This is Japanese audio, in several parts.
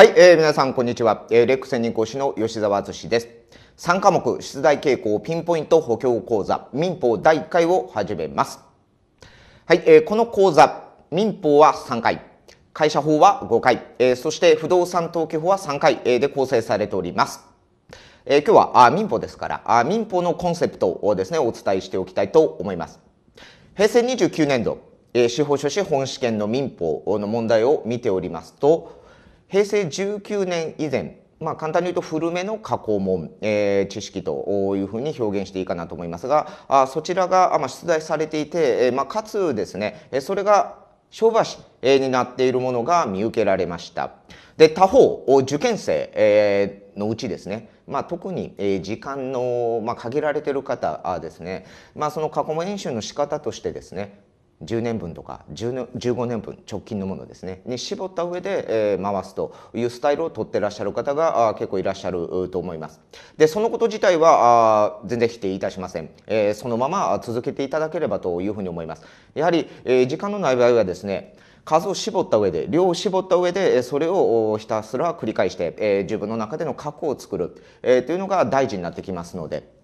はい、えー、皆さん、こんにちは。えー、レック専任講師の吉澤敦です。3科目、出題傾向ピンポイント補強講座、民法第1回を始めます。はい、えー、この講座、民法は3回、会社法は5回、えー、そして不動産登記法は3回、えー、で構成されております。えー、今日はあ民法ですからあ、民法のコンセプトをですね、お伝えしておきたいと思います。平成29年度、えー、司法書士本試験の民法の問題を見ておりますと、平成19年以前まあ、簡単に言うと古めの過去問、えー、知識というふうに表現していいかなと思いますがあそちらが、まあ、出題されていて、えーまあ、かつですねそれが売橋になっているものが見受けられました。で他方受験生、えー、のうちですね、まあ、特に、えー、時間の、まあ、限られてる方ですね、まあ、その過去問演習の仕方としてですね10年分とか15年分直近のものですねに絞った上で、え回すというスタイルを取ってらっしゃる方が結構いらっしゃると思いますでそのこと自体はあ全然否定いたしません、えそのまま続けていただければというふうに思いますやはり、え時間のない場合はですね数を絞った上で量を絞った上でそれをひたすら繰り返して、えー、自分の中での核を作る、えというのが大事になってきますので。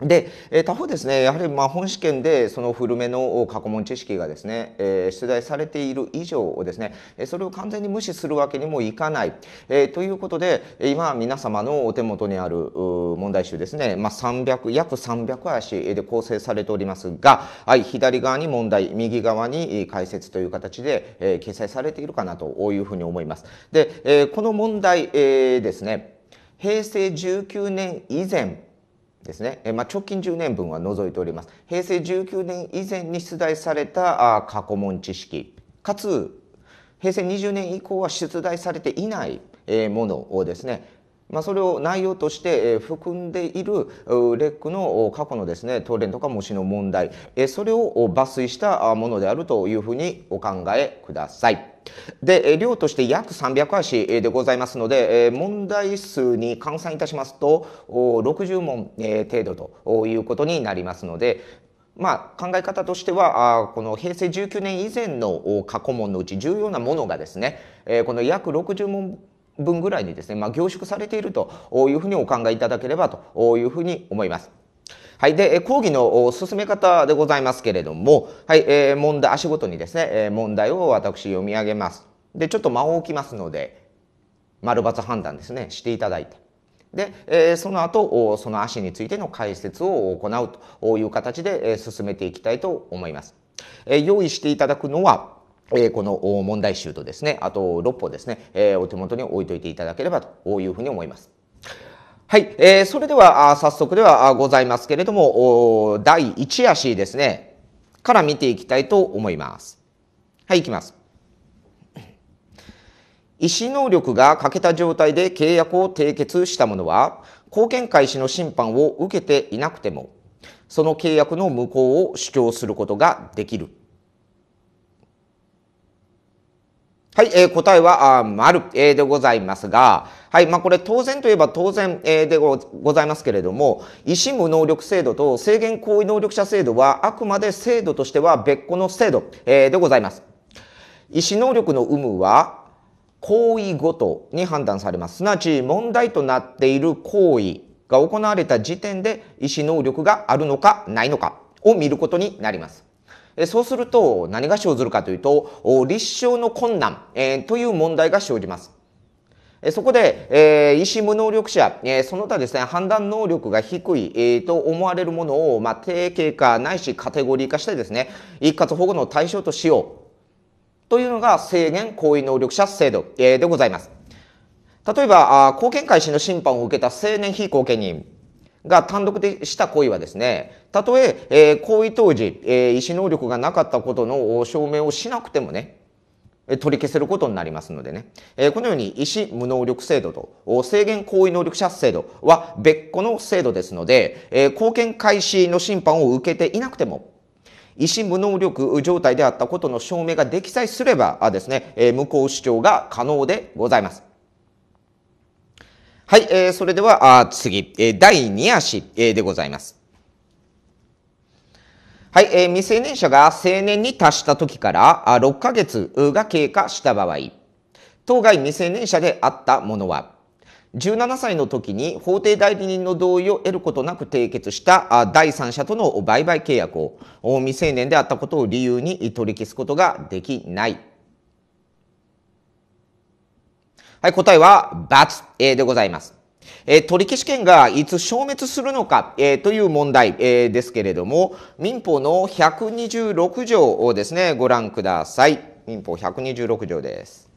で、えー、他方ですねやはりまあ本試験でその古めの過去問知識がですね、えー、出題されている以上をですねそれを完全に無視するわけにもいかない、えー、ということで今皆様のお手元にある問題集ですね、まあ、300約300足で構成されておりますが、はい、左側に問題右側に解説という形で、えー、掲載されているかなというふうに思います。で、えー、この問題、えー、ですね平成19年以前ですね、まあ、直近10年分は除いております平成19年以前に出題された過去問知識かつ平成20年以降は出題されていない、ものをですねまあ、それを内容として含んでいるレックの過去のですね答ンとか模試の問題それを抜粋したものであるというふうにお考えください。で、量として約300足でございますので、問題数に換算いたしますと、60問程度ということになりますので、まあ、考え方としてはこの平成19年以前の過去問のうち重要なものがですね、この約60問分ぐらいにですね、まあ、凝縮されているというふうにお考えいただければというふうに思います。はい。で、講義の進め方でございますけれども、はい、えー、問題、足ごとにですね、えー、問題を私読み上げます。で、ちょっと間を置きますので、丸抜判断ですね、していただいて。で、えー、その後、その足についての解説を行うという形で、え進めていきたいと思います。えー、用意していただくのは、えー、この問題集とですね、あと6歩ですね、えー、お手元に置いといていただければというふうに思います。はい、えー、それでは早速ではございますけれども、第一足ですね、から見ていきたいと思います。はい、いきます。意思能力が欠けた状態で契約を締結した者は、貢献開始の審判を受けていなくても、その契約の無効を主張することができる。はい、えー、答えは、あ丸、えー、でございますが、はい、まあ、これ当然といえば当然、えー、でございますけれども、医師無能力制度と制限行為能力者制度は、あくまで制度としては別個の制度、えー、でございます。医師能力の有無は、行為ごとに判断されます。すなわち、問題となっている行為が行われた時点で、医師能力があるのかないのかを見ることになります。えそうすると何が生ずるかというと、立証の困難、えという問題が生じます。そこで、え医師無能力者、えその他ですね、判断能力が低い、えと思われるものを、まあ、定型化ないしカテゴリー化してですね、一括保護の対象としようというのが制限行為能力者制度、えでございます。例えば、あ公開始の審判を受けた青年非後見人、が単独でした行為はですね、たとええー、行為当時、えー、意思能力がなかったことの証明をしなくてもね、取り消せることになりますのでね、えー、このように医師無能力制度と制限行為能力者制度は別個の制度ですので、えー、貢献開始の審判を受けていなくても、医師無能力状態であったことの証明ができさえすればですね、えー、無効主張が可能でございます。はい、えー、それでは、あ次、えー、第2足、えー、でございます。はい、えー、未成年者が成年に達した時からあ6ヶ月が経過した場合、当該未成年者であったものは、17歳の時に法定代理人の同意を得ることなく締結した第三者との売買契約を未成年であったことを理由に取り消すことができない。はい、答えは×、えー、でございます。えー、取消権がいつ消滅するのか、えー、という問題、えー、ですけれども、民法の126条をですね、ご覧ください。民法126条です。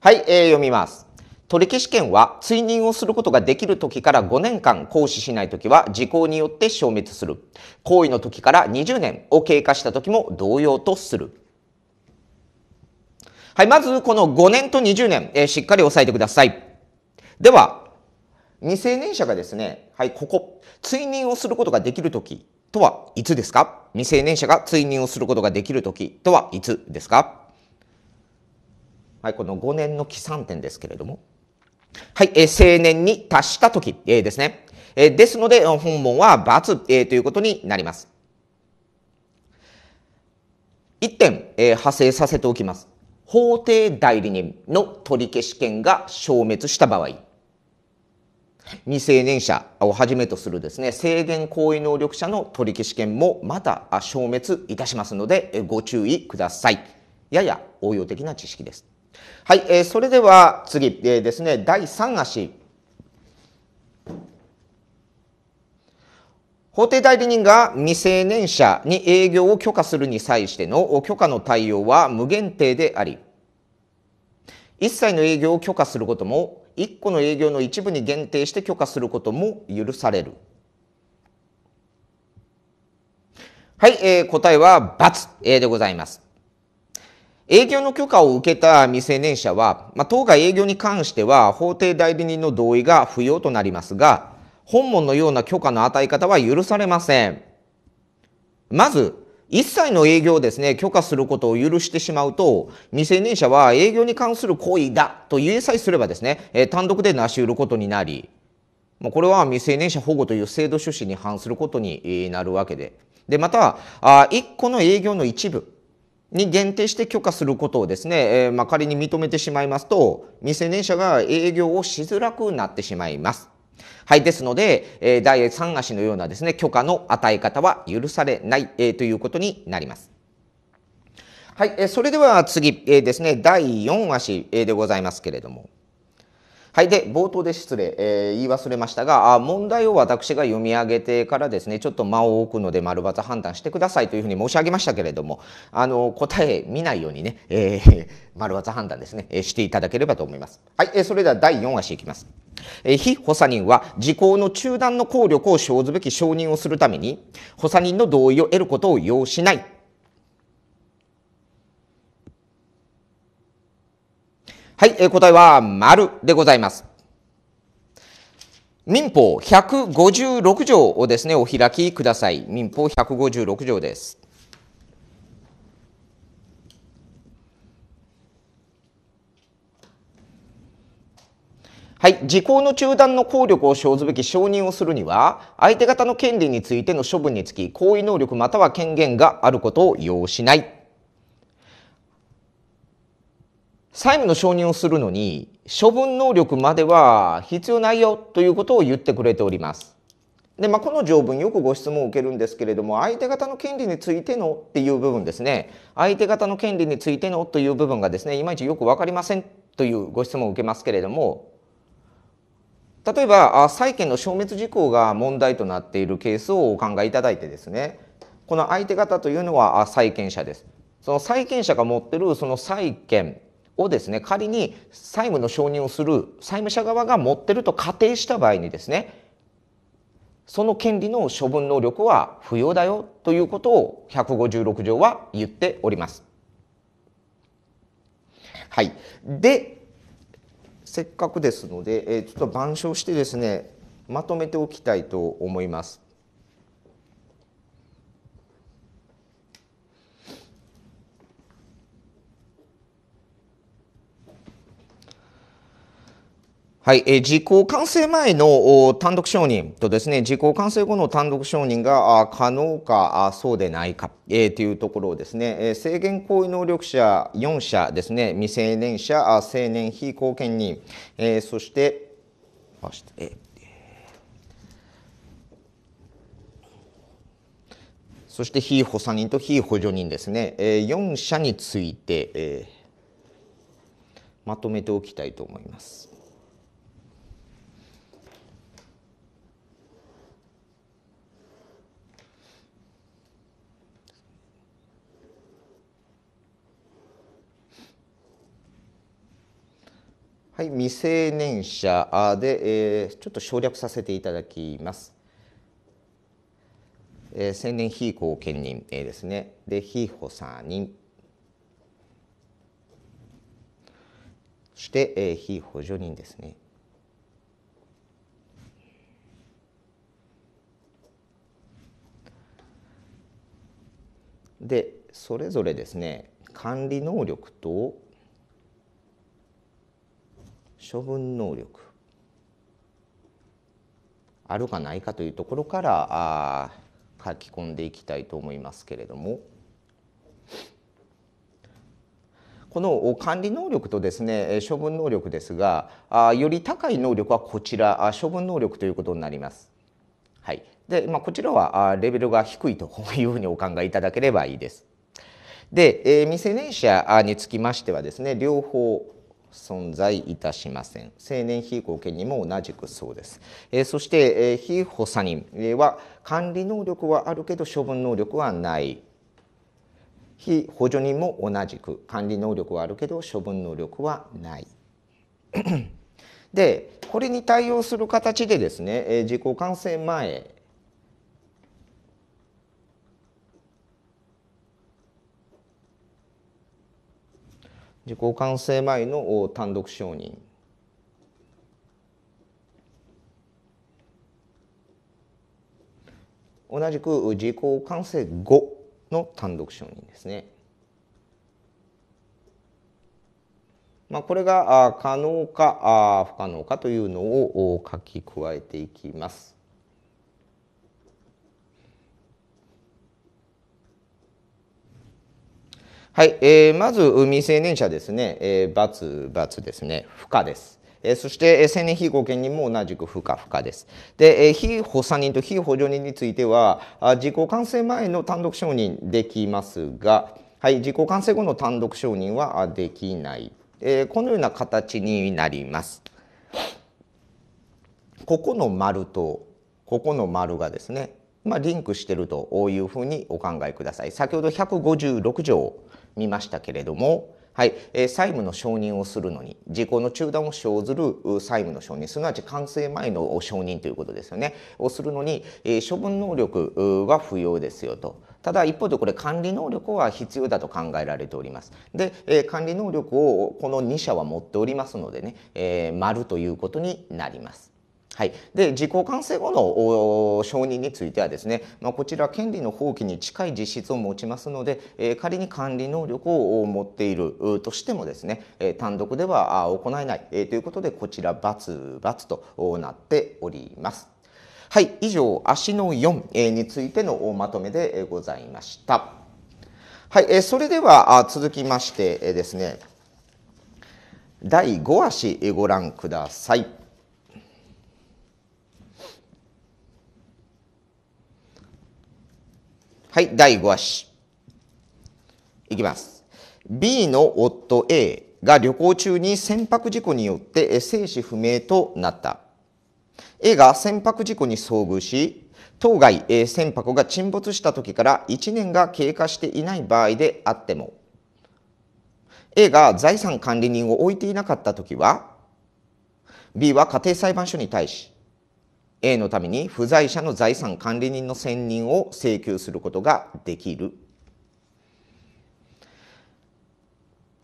はい、えー、読みます。取消権は追認をすることができる時から5年間行使しない時は時効によって消滅する。行為の時から20年を経過した時も同様とする。はい、まずこの5年と20年、えー、しっかり押さえてください。では、未成年者がですね、はい、ここ、追認をすることができる時とはいつですか未成年者が追認をすることができる時とはいつですかはい、この5年の起算点ですけれども。はい、えー、青年に達したとき、えー、ですね。えー、ですので、本文は×、えー、ということになります。一点、えー、派生させておきます。法定代理人の取消権が消滅した場合、未成年者をはじめとするですね、制限行為能力者の取消権もまた消滅いたしますので、ご注意ください。やや応用的な知識です。はい、えー、それでは次、えー、ですね、第3足。法定代理人が未成年者に営業を許可するに際しての許可の対応は無限定であり、一切の営業を許可することも、1個の営業の一部に限定して許可することも許される。はい、えー、答えは×、えでございます。営業の許可を受けた未成年者は、まあ、当該営業に関しては法定代理人の同意が不要となりますが、本門のような許可の与え方は許されません。まず、一切の営業をですね、許可することを許してしまうと、未成年者は営業に関する行為だと言えさえすればですね、え単独で成し得ることになり、まこれは未成年者保護という制度趣旨に反することになるわけで。で、また、1個の営業の一部、に限定して許可することをですね、えー、まあ、仮に認めてしまいますと、未成年者が営業をしづらくなってしまいます。はい。ですので、えー、第3足のようなですね、許可の与え方は許されない、えー、ということになります。はい。えー、それでは次、えー、ですね、第4足、えでございますけれども。はい。で、冒頭で失礼、えー、言い忘れましたが、あ問題を私が読み上げてからですね、ちょっと間を置くので丸ツ判断してくださいというふうに申し上げましたけれども、あの、答え見ないようにね、えー、丸抜判断ですね、えー、していただければと思います。はい。えー、それでは第4ていきます。え非補佐人は時効の中断の効力を生ずべき承認をするために、補佐人の同意を得ることを要しないはい、えー、答えは丸でございます。民法156条をですね、お開きください。民法156条です。はい、時効の中断の効力を生ずべき承認をするには、相手方の権利についての処分につき、行為能力または権限があることを要しない。債務の承認をするのに、処分能力までは必要ないよということを言ってくれております。で、まあ、この条文よくご質問を受けるんですけれども、相手方の権利についてのっていう部分ですね、相手方の権利についてのという部分がですね、いまいちよく分かりませんというご質問を受けますけれども、例えば債権の消滅事項が問題となっているケースをお考えいただいてですねこの相手方というのは債権者ですその債権者が持ってるその債権をですね、仮に債務の承認をする債務者側が持ってると仮定した場合にですね、その権利の処分能力は不要だよということを156条は言っております。はい。で、せっかくですので、えちょっと板書してですね、まとめておきたいと思います。はい、え時効完成前の単独承認とですね、時効完成後の単独承認が可能かそうでないか、えというところをですね、え制限行為能力者4社ですね、未成年者、成年非後見人、えそして、そして非補佐人と非補助人ですね、え4社について、えまとめておきたいと思います。はい、未成年者で、えー、ちょっと省略させていただきます。えー、青年非公権人、えー、ですね。で、非補佐人。そして、えー、非補助人ですね。で、それぞれですね、管理能力と処分能力あるかないかというところからあ書き込んでいきたいと思いますけれどもこの管理能力とですね処分能力ですがあより高い能力はこちら処分能力ということになります。はいでまあ、こちらはレベルが低いというふうにお考えいただければいいです。で、えー、未成年者につきましてはですね両方存在いたしません。青年非合憲にも同じくそうです。えそして、え非補佐人は管理能力はあるけど処分能力はない。非補助人も同じく管理能力はあるけど処分能力はない。でこれに対応する形でですね自己感染前自己完成前の単独承認同じく自己完成後の単独承認ですね。まあ、これが可能か不可能かというのを書き加えていきます。はい、えー、まず未成年者ですね、えー、×,×ですね、不可です。えー、そして、えー、成年非合憲人も同じく不可不可です。で、えー、非補佐人と非補助人については、あ自己完成前の単独承認できますが、はい、自己完成後の単独承認はできない、えー、このような形になります。ここの丸とここの丸がですね、まあ、リンクしているというふうにお考えください。先ほど156条見ましたけれども、はいえ債務の承認をするのに時効の中断を生ずる債務の承認すなわち完成前の承認ということですよねをするのに、え処分能力は不要ですよと。ただ一方でこれ管理能力は必要だと考えられております。で、え管理能力をこの2社は持っておりますのでね、えー、丸ということになります。はい、で自己完成後の承認についてはですね、まあ、こちら権利の放棄に近い実質を持ちますので、えー、仮に管理能力を持っているとしてもですね、えー、単独では行えない、えー、ということでこちら××となっております。はい、以上足の4についてのまとめでございました。はい、えそれでは続きましてですね第5足ご覧ください。はい、第5話。いきます。B の夫 A が旅行中に船舶事故によって生死不明となった。A が船舶事故に遭遇し、当該船舶が沈没した時から1年が経過していない場合であっても、A が財産管理人を置いていなかった時は、B は家庭裁判所に対し、A のために不在者の財産管理人の選任を請求することができる。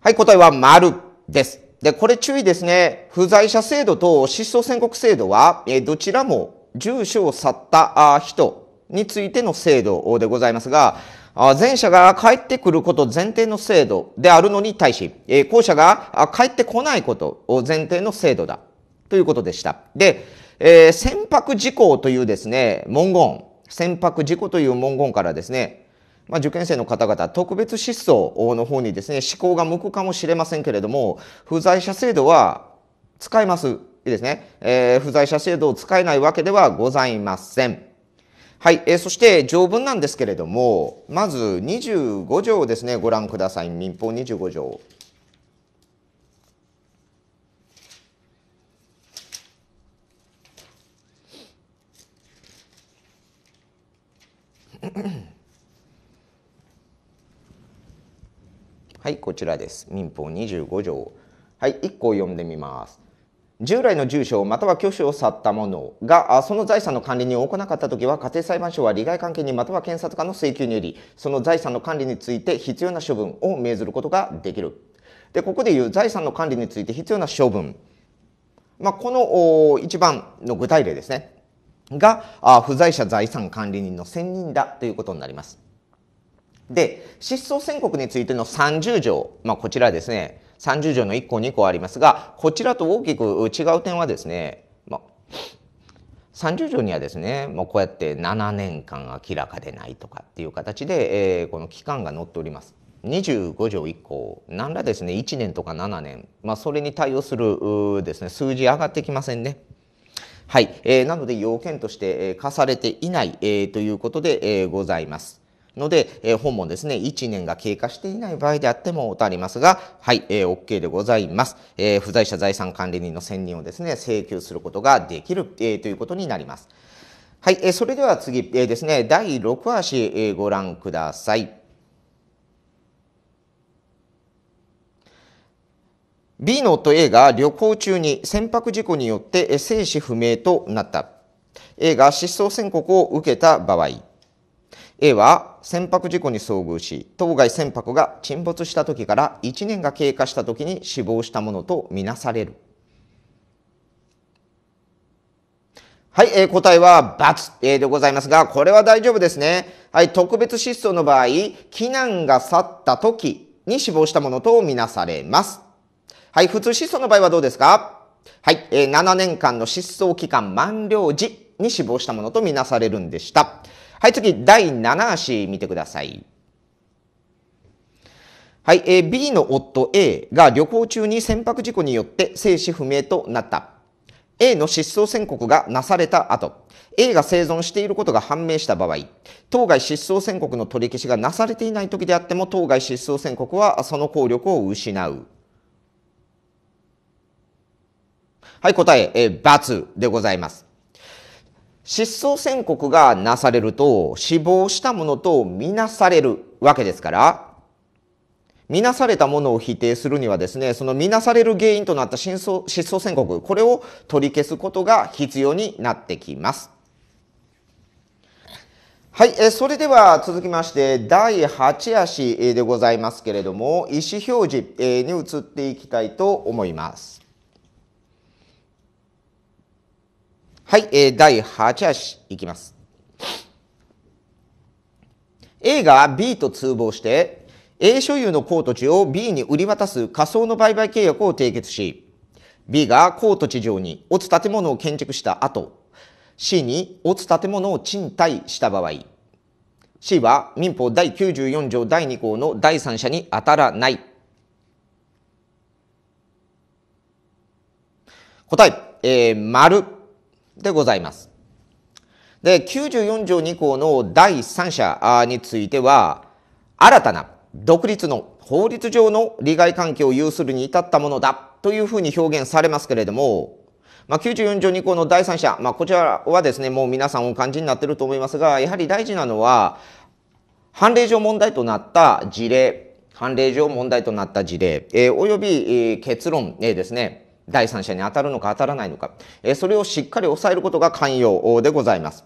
はい、答えは丸です。で、これ注意ですね。不在者制度と失踪宣告制度は、えどちらも住所を去った人についての制度でございますが、前者が帰ってくること前提の制度であるのに対し、後者が帰ってこないことを前提の制度だということでした。で、えー、船舶事故というですね、文言、船舶事故という文言からですね、まあ、受験生の方々、特別失踪の方にですね、思考が向くかもしれませんけれども、不在者制度は使えます。いいですね。えー、不在者制度を使えないわけではございません。はい、えー、そして条文なんですけれども、まず25条ですね、ご覧ください。民法25条。はい、こちらです。民法25条。はい、1項読んでみます。従来の住所または居所を去った者がその財産の管理人を行なかった時は家庭裁判所は利害関係にまたは検察官の請求によりその財産の管理について必要な処分を命ずることができる。でここでいう財産の管理について必要な処分、まあ、この一番の具体例ですね。が不在者財産管理人の選任だということになります。で、失踪宣告についての30条、まあ、こちらですね、30条の1項2項ありますが、こちらと大きく違う点はですね、まあ、30条にはですね、もうこうやって7年間明らかでないとかっていう形で、えー、この期間が載っております。25条1項、何らですね、1年とか7年、まあ、それに対応するですね、数字上がってきませんね。はい、えー、なので要件として課されていない、えー、ということで、えー、ございます。ので、えー、本もですね、1年が経過していない場合であってもとありますが、はい、えー、OK でございます。えー、不在者財産管理人の選任をですね、請求することができる、えー、ということになります。はい、えー、それでは次、えー、ですね、第6話し、えー、ご覧ください。B の夫 A が旅行中に船舶事故によって生死不明となった。A が失踪宣告を受けた場合、A は船舶事故に遭遇し、当該船舶が沈没した時から1年が経過した時に死亡したものとみなされる。はい、えー、答えは×、えー、でございますが、これは大丈夫ですね。はい、特別失踪の場合、避難が去った時に死亡したものとみなされます。はい、普通失踪の場合はどうですかはい、えー、7年間の失踪期間満了時に死亡したものとみなされるんでした。はい、次、第7足見てください。はい、えー、B の夫 A が旅行中に船舶事故によって生死不明となった。A の失踪宣告がなされた後、A が生存していることが判明した場合、当該失踪宣告の取り消しがなされていない時であっても、当該失踪宣告はその効力を失う。はい、答え、え罰×でございます。失踪宣告がなされると、死亡したものとみなされるわけですから、みなされたものを否定するにはですね、そのみなされる原因となった失踪宣告、これを取り消すことが必要になってきます。はい、えそれでは続きまして第8足でございますけれども意思表示に移っていきたいと思います。はい、えー、第8話いきます。A が B と通報して A 所有の高ト地を B に売り渡す仮想の売買契約を締結し B が高ト地上に落つ建物を建築した後 C に落つ建物を賃貸した場合 C は民法第94条第2項の第三者に当たらない答え、えー、丸でございます。で、94条2項の第三者については、新たな独立の法律上の利害関係を有するに至ったものだというふうに表現されますけれども、まあ、94条2項の第三者、まあ、こちらはですね、もう皆さんお感じになっていると思いますが、やはり大事なのは、判例上問題となった事例、判例上問題となった事例、えー、および、えー、結論、えー、ですね、第三者に当たるのか当たらないのか、えそれをしっかり抑えることが寛容でございます。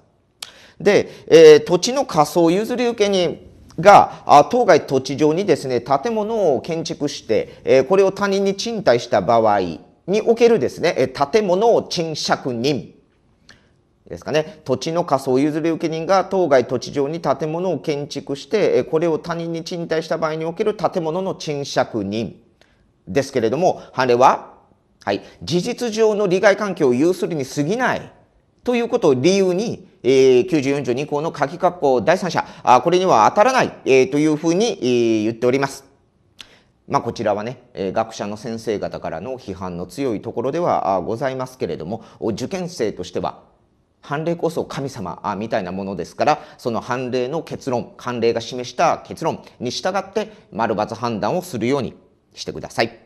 で、え土地の仮想譲り受けにが当該土地上にですね建物を建築してこれを他人に賃貸した場合におけるですね建物を賃借人ですかね土地の仮想譲り受け人が当該土地上に建物を建築してこれを他人に賃貸した場合における建物の賃借人ですけれどもあれははい、事実上の利害関係を有するに過ぎないということを理由に、えー、94条2項の鍵括弧第三者、あこれには当たらない、えー、というふうに、えー、言っております。まあ、こちらはね、えー、学者の先生方からの批判の強いところではございますけれども、受験生としては、判例こそ神様みたいなものですからその判例の結論判例が示した結論に従って丸抜判断をするようにしてください。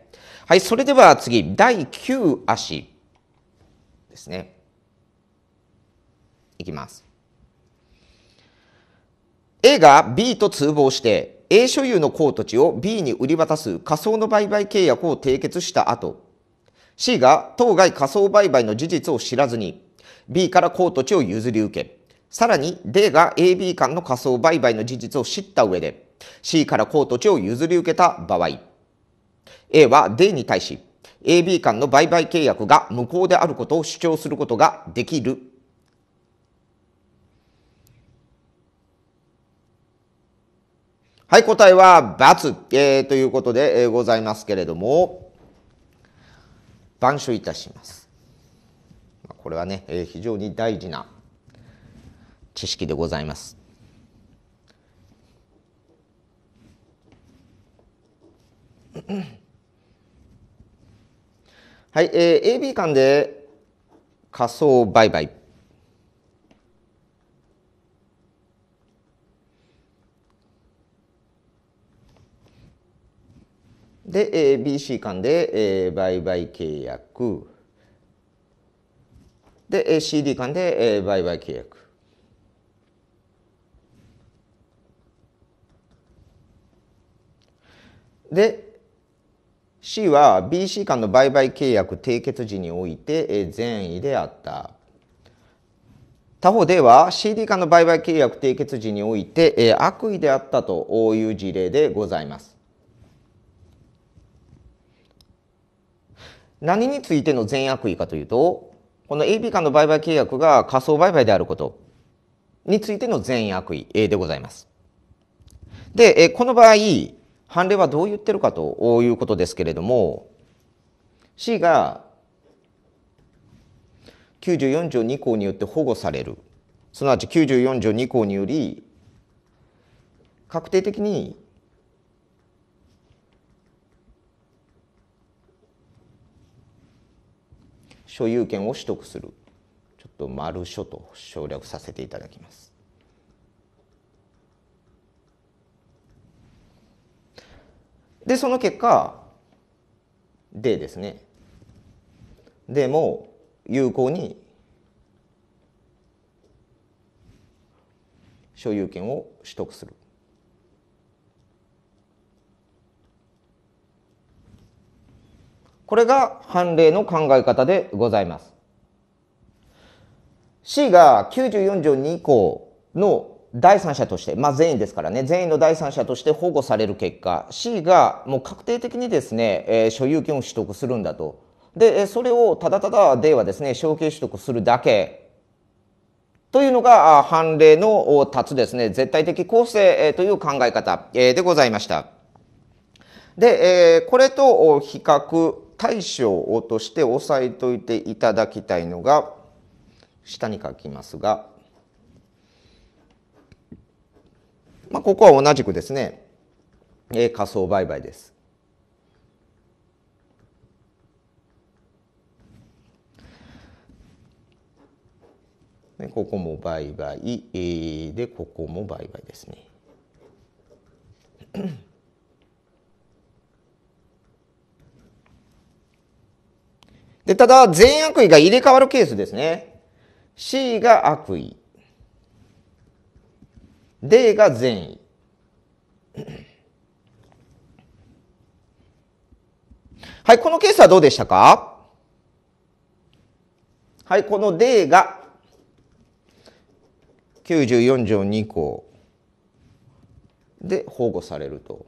はい、それでは次、第9足ですね。いきます。A が B と通報して A 所有の公土地を B に売り渡す仮想の売買契約を締結した後 C が当該仮想売買の事実を知らずに B から公土地を譲り受けさらに D が AB 間の仮想売買の事実を知った上で C から公土地を譲り受けた場合 A は D に対し、AB 間の売買契約が無効であることを主張することができる。はい、答えは×、えー、ということで、えー、ございますけれども、板書いたします。これはね、えー、非常に大事な知識でございます。はい、えー、AB 間で仮想売買。で、えー、BC 間で、えー、売買契約。で、えー、CD 間で、えー、売買契約。で、C は BC 間の売買契約締結時において善意であった他方では CD 間の売買契約締結時において悪意であったという事例でございます何についての善悪意かというとこの AB 間の売買契約が仮想売買であることについての善悪意でございますでこの場合判例はどう言ってるかということですけれども C が94条2項によって保護されるすなわち94条2項により確定的に所有権を取得するちょっと丸書と省略させていただきます。でその結果でですねでも有効に所有権を取得する。これが判例の考え方でございます。C が94条2項の第三者として、まあ、善意ですからね、善意の第三者として保護される結果、C がもう確定的にですね、えー、所有権を取得するんだと。で、それをただただ D はですね、承継取得するだけ。というのが判例の立つですね、絶対的構成という考え方でございました。で、これと比較対象として押さえといていただきたいのが、下に書きますが、まあ、ここは同じくですね、えー、仮想売買です。でここも売買、えー、でここも売買ですね。でただ善悪意が入れ替わるケースですね。C が悪意例が善意。はい、このケースはどうでしたかはい、この D が94条2項で保護されると。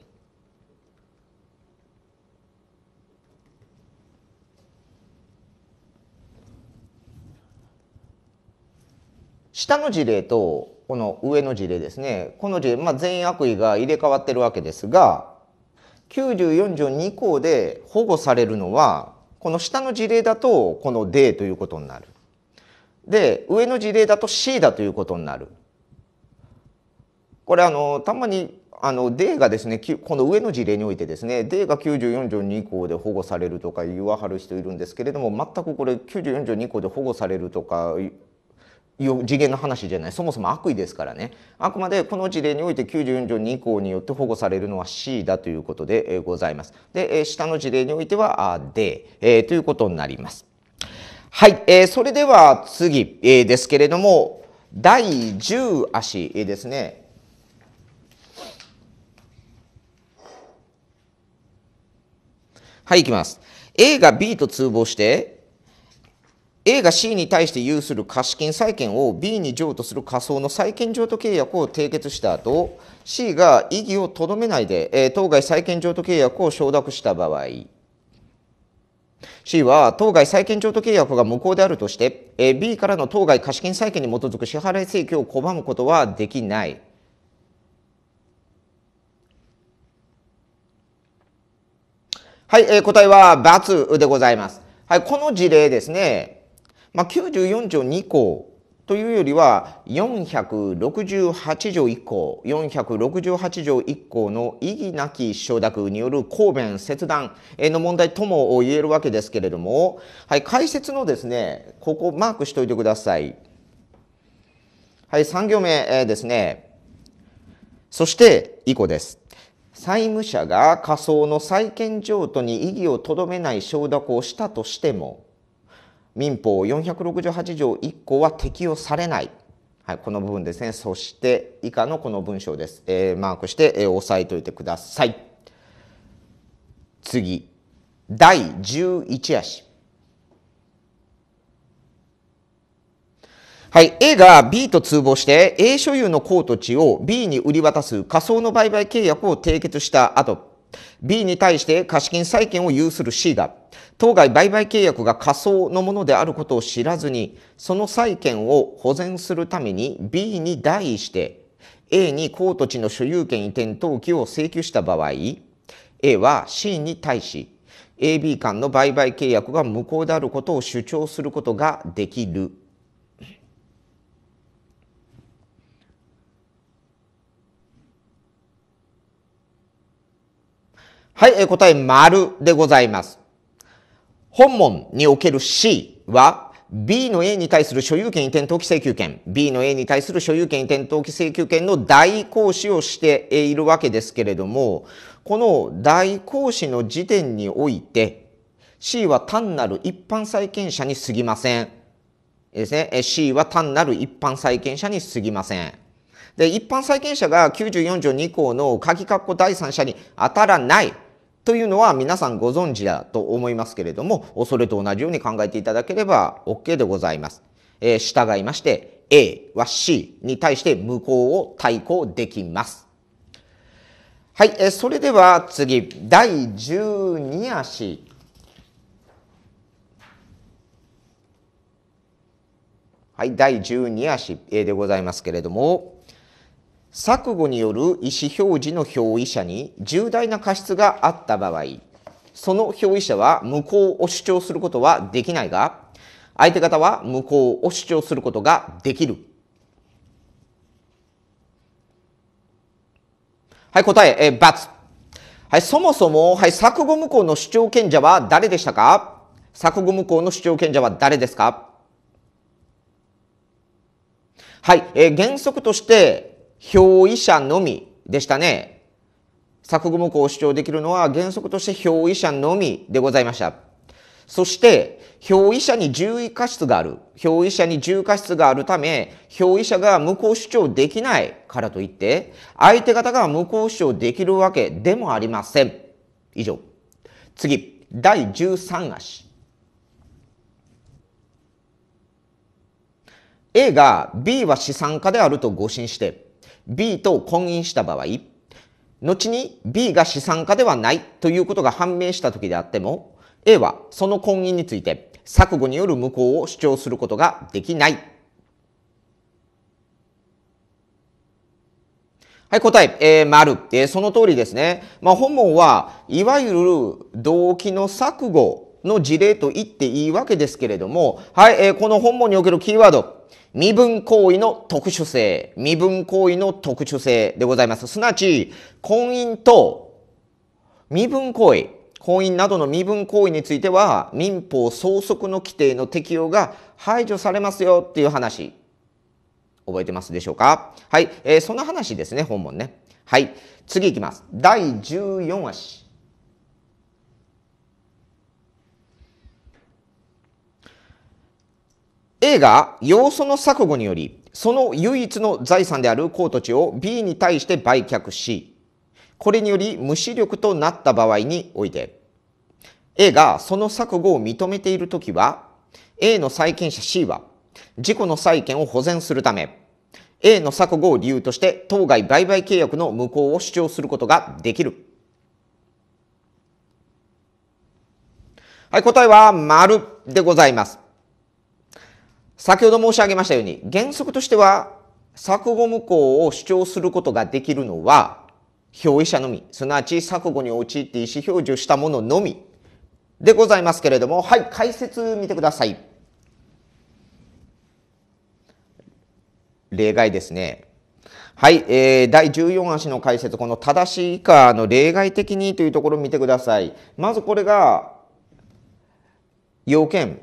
下の事例とこの上の事例ですねこの事例、まあ、全員悪意が入れ替わってるわけですが94条2項で保護されるのはこの下の事例だとこの D ということになる。で上の事例だと C だということになる。これあのたまにあの D がですねこの上の事例においてですね D が94条2項で保護されるとか言わはる人いるんですけれども全くこれ94条2項で保護されるとか次元の話じゃないそもそも悪意ですからねあくまでこの事例において94条2項によって保護されるのは C だということでございますで下の事例においては D、えー、ということになりますはい、えー、それでは次、えー、ですけれども第10足ですねはい、いきます。A が B と通報して、A が C に対して有する貸金債権を B に譲渡する仮想の債権譲渡契約を締結した後 C が異議をとどめないで、え当該債権譲渡契約を承諾した場合 C は当該債権譲渡契約が無効であるとして B からの当該貸金債権に基づく支払い請求を拒むことはできない。はい、えー、答えは×でございます。はい、この事例ですね、まあ、94条2項というよりは468条1項468条1項の異議なき承諾による公弁切断の問題とも言えるわけですけれども、はい、解説のですねここマークしておいてください。はい、3行目ですね。そして以降です。債務者が仮想の債権譲渡に異議をとどめない承諾をしたとしても民法468条1項は適用されない。はい、この部分ですね。そして以下のこの文章です。えー、マークして、えー、押さえておいてください。次。第11足。はい。A が B と通報して、A 所有の公土地を B に売り渡す仮想の売買契約を締結した後、B に対して貸金債権を有する C が当該売買契約が仮想のものであることを知らずにその債権を保全するために B に代して A にー土地の所有権移転登記を請求した場合 A は C に対し AB 間の売買契約が無効であることを主張することができるはい、答え、丸でございます。本問における C は、B の A に対する所有権移転登記請求権、B の A に対する所有権移転登記請求権の代行使をしているわけですけれども、この代行使の時点において、C は単なる一般債権者に過ぎません。ですね。C は単なる一般債権者に過ぎません。で、一般債権者が94条2項の鍵括弧第三者に当たらない。というのは皆さんご存知だと思いますけれども、それと同じように考えていただければ OK でございます。えー、従いまして、A は C に対して無効を対抗できます。はい、えー、それでは次、第12足。はい、第12足でございますけれども、錯誤による意思表示の表意者に重大な過失があった場合、その表意者は無効を主張することはできないが、相手方は無効を主張することができる。はい、答え、えー、×。はい、そもそも、はい、錯誤無効の主張権者は誰でしたか錯誤無効の主張権者は誰ですかはい、え原則として、憑依者のみでしたね。作語目を主張できるのは原則として憑依者のみでございました。そして、憑依者に獣医過失がある。憑依者に重過失があるため、憑依者が無効主張できないからといって、相手方が無効主張できるわけでもありません。以上。次、第13足。A が B は資産家であると誤信して、B と婚姻した場合、後に B が資産家ではないということが判明した時であっても、A はその婚姻について錯誤による無効を主張することができない。はい、答え、えー、丸、えー、その通りですね。まあ、本文は、いわゆる動機の錯誤の事例と言っていいわけですけれども、はい、えー、この本文におけるキーワード、身分行為の特殊性、身分行為の特殊性でございます。すなわち、婚姻と身分行為、婚姻などの身分行為については、民法総則の規定の適用が排除されますよっていう話、覚えてますでしょうかはい、えー、その話ですね、本文ね。はい、次いきます。第14話。A が要素の錯誤により、その唯一の財産である高土地を B に対して売却し、これにより無視力となった場合において、A がその錯誤を認めているときは、A の債権者 C は、事故の債権を保全するため、A の錯誤を理由として当該売買契約の無効を主張することができる。はい、答えは丸でございます。先ほど申し上げましたように、原則としては、錯誤無効を主張することができるのは、表意者のみ、すなわち錯誤に陥って意思表示をしたもののみでございますけれども、はい、解説見てください。例外ですね。はい、えー、第14足の解説、この正しい以下の例外的にというところを見てください。まずこれが、要件、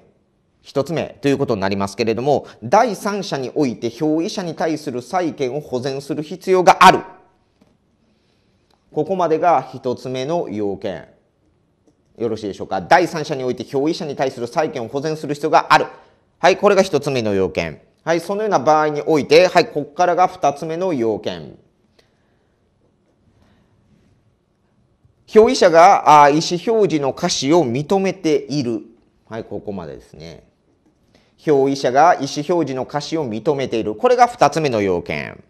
1つ目ということになりますけれども第三者において表依者に対する債権を保全する必要があるここまでが1つ目の要件よろしいでしょうか第三者において表依者に対する債権を保全する必要があるはいこれが1つ目の要件はいそのような場合においてはいここからが2つ目の要件表依者が意思表示の可視を認めているはい、ここまでですね。表意者が意思表示の可視を認めている。これが二つ目の要件。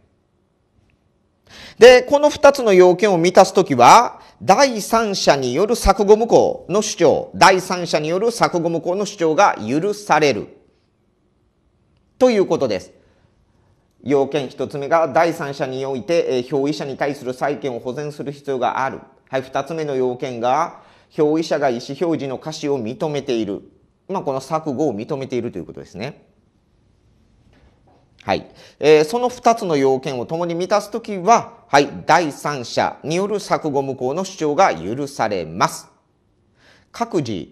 で、この二つの要件を満たすときは、第三者による錯誤無効の主張、第三者による錯誤無効の主張が許される。ということです。要件一つ目が第三者において、えー、表意者に対する債権を保全する必要がある。はい、二つ目の要件が、表意者が意思表示の可視を認めている。まあ、この錯誤を認めているということですね。はい。えー、その2つの要件を共に満たすときは、はい、第三者による錯誤無効の主張が許されます。各自、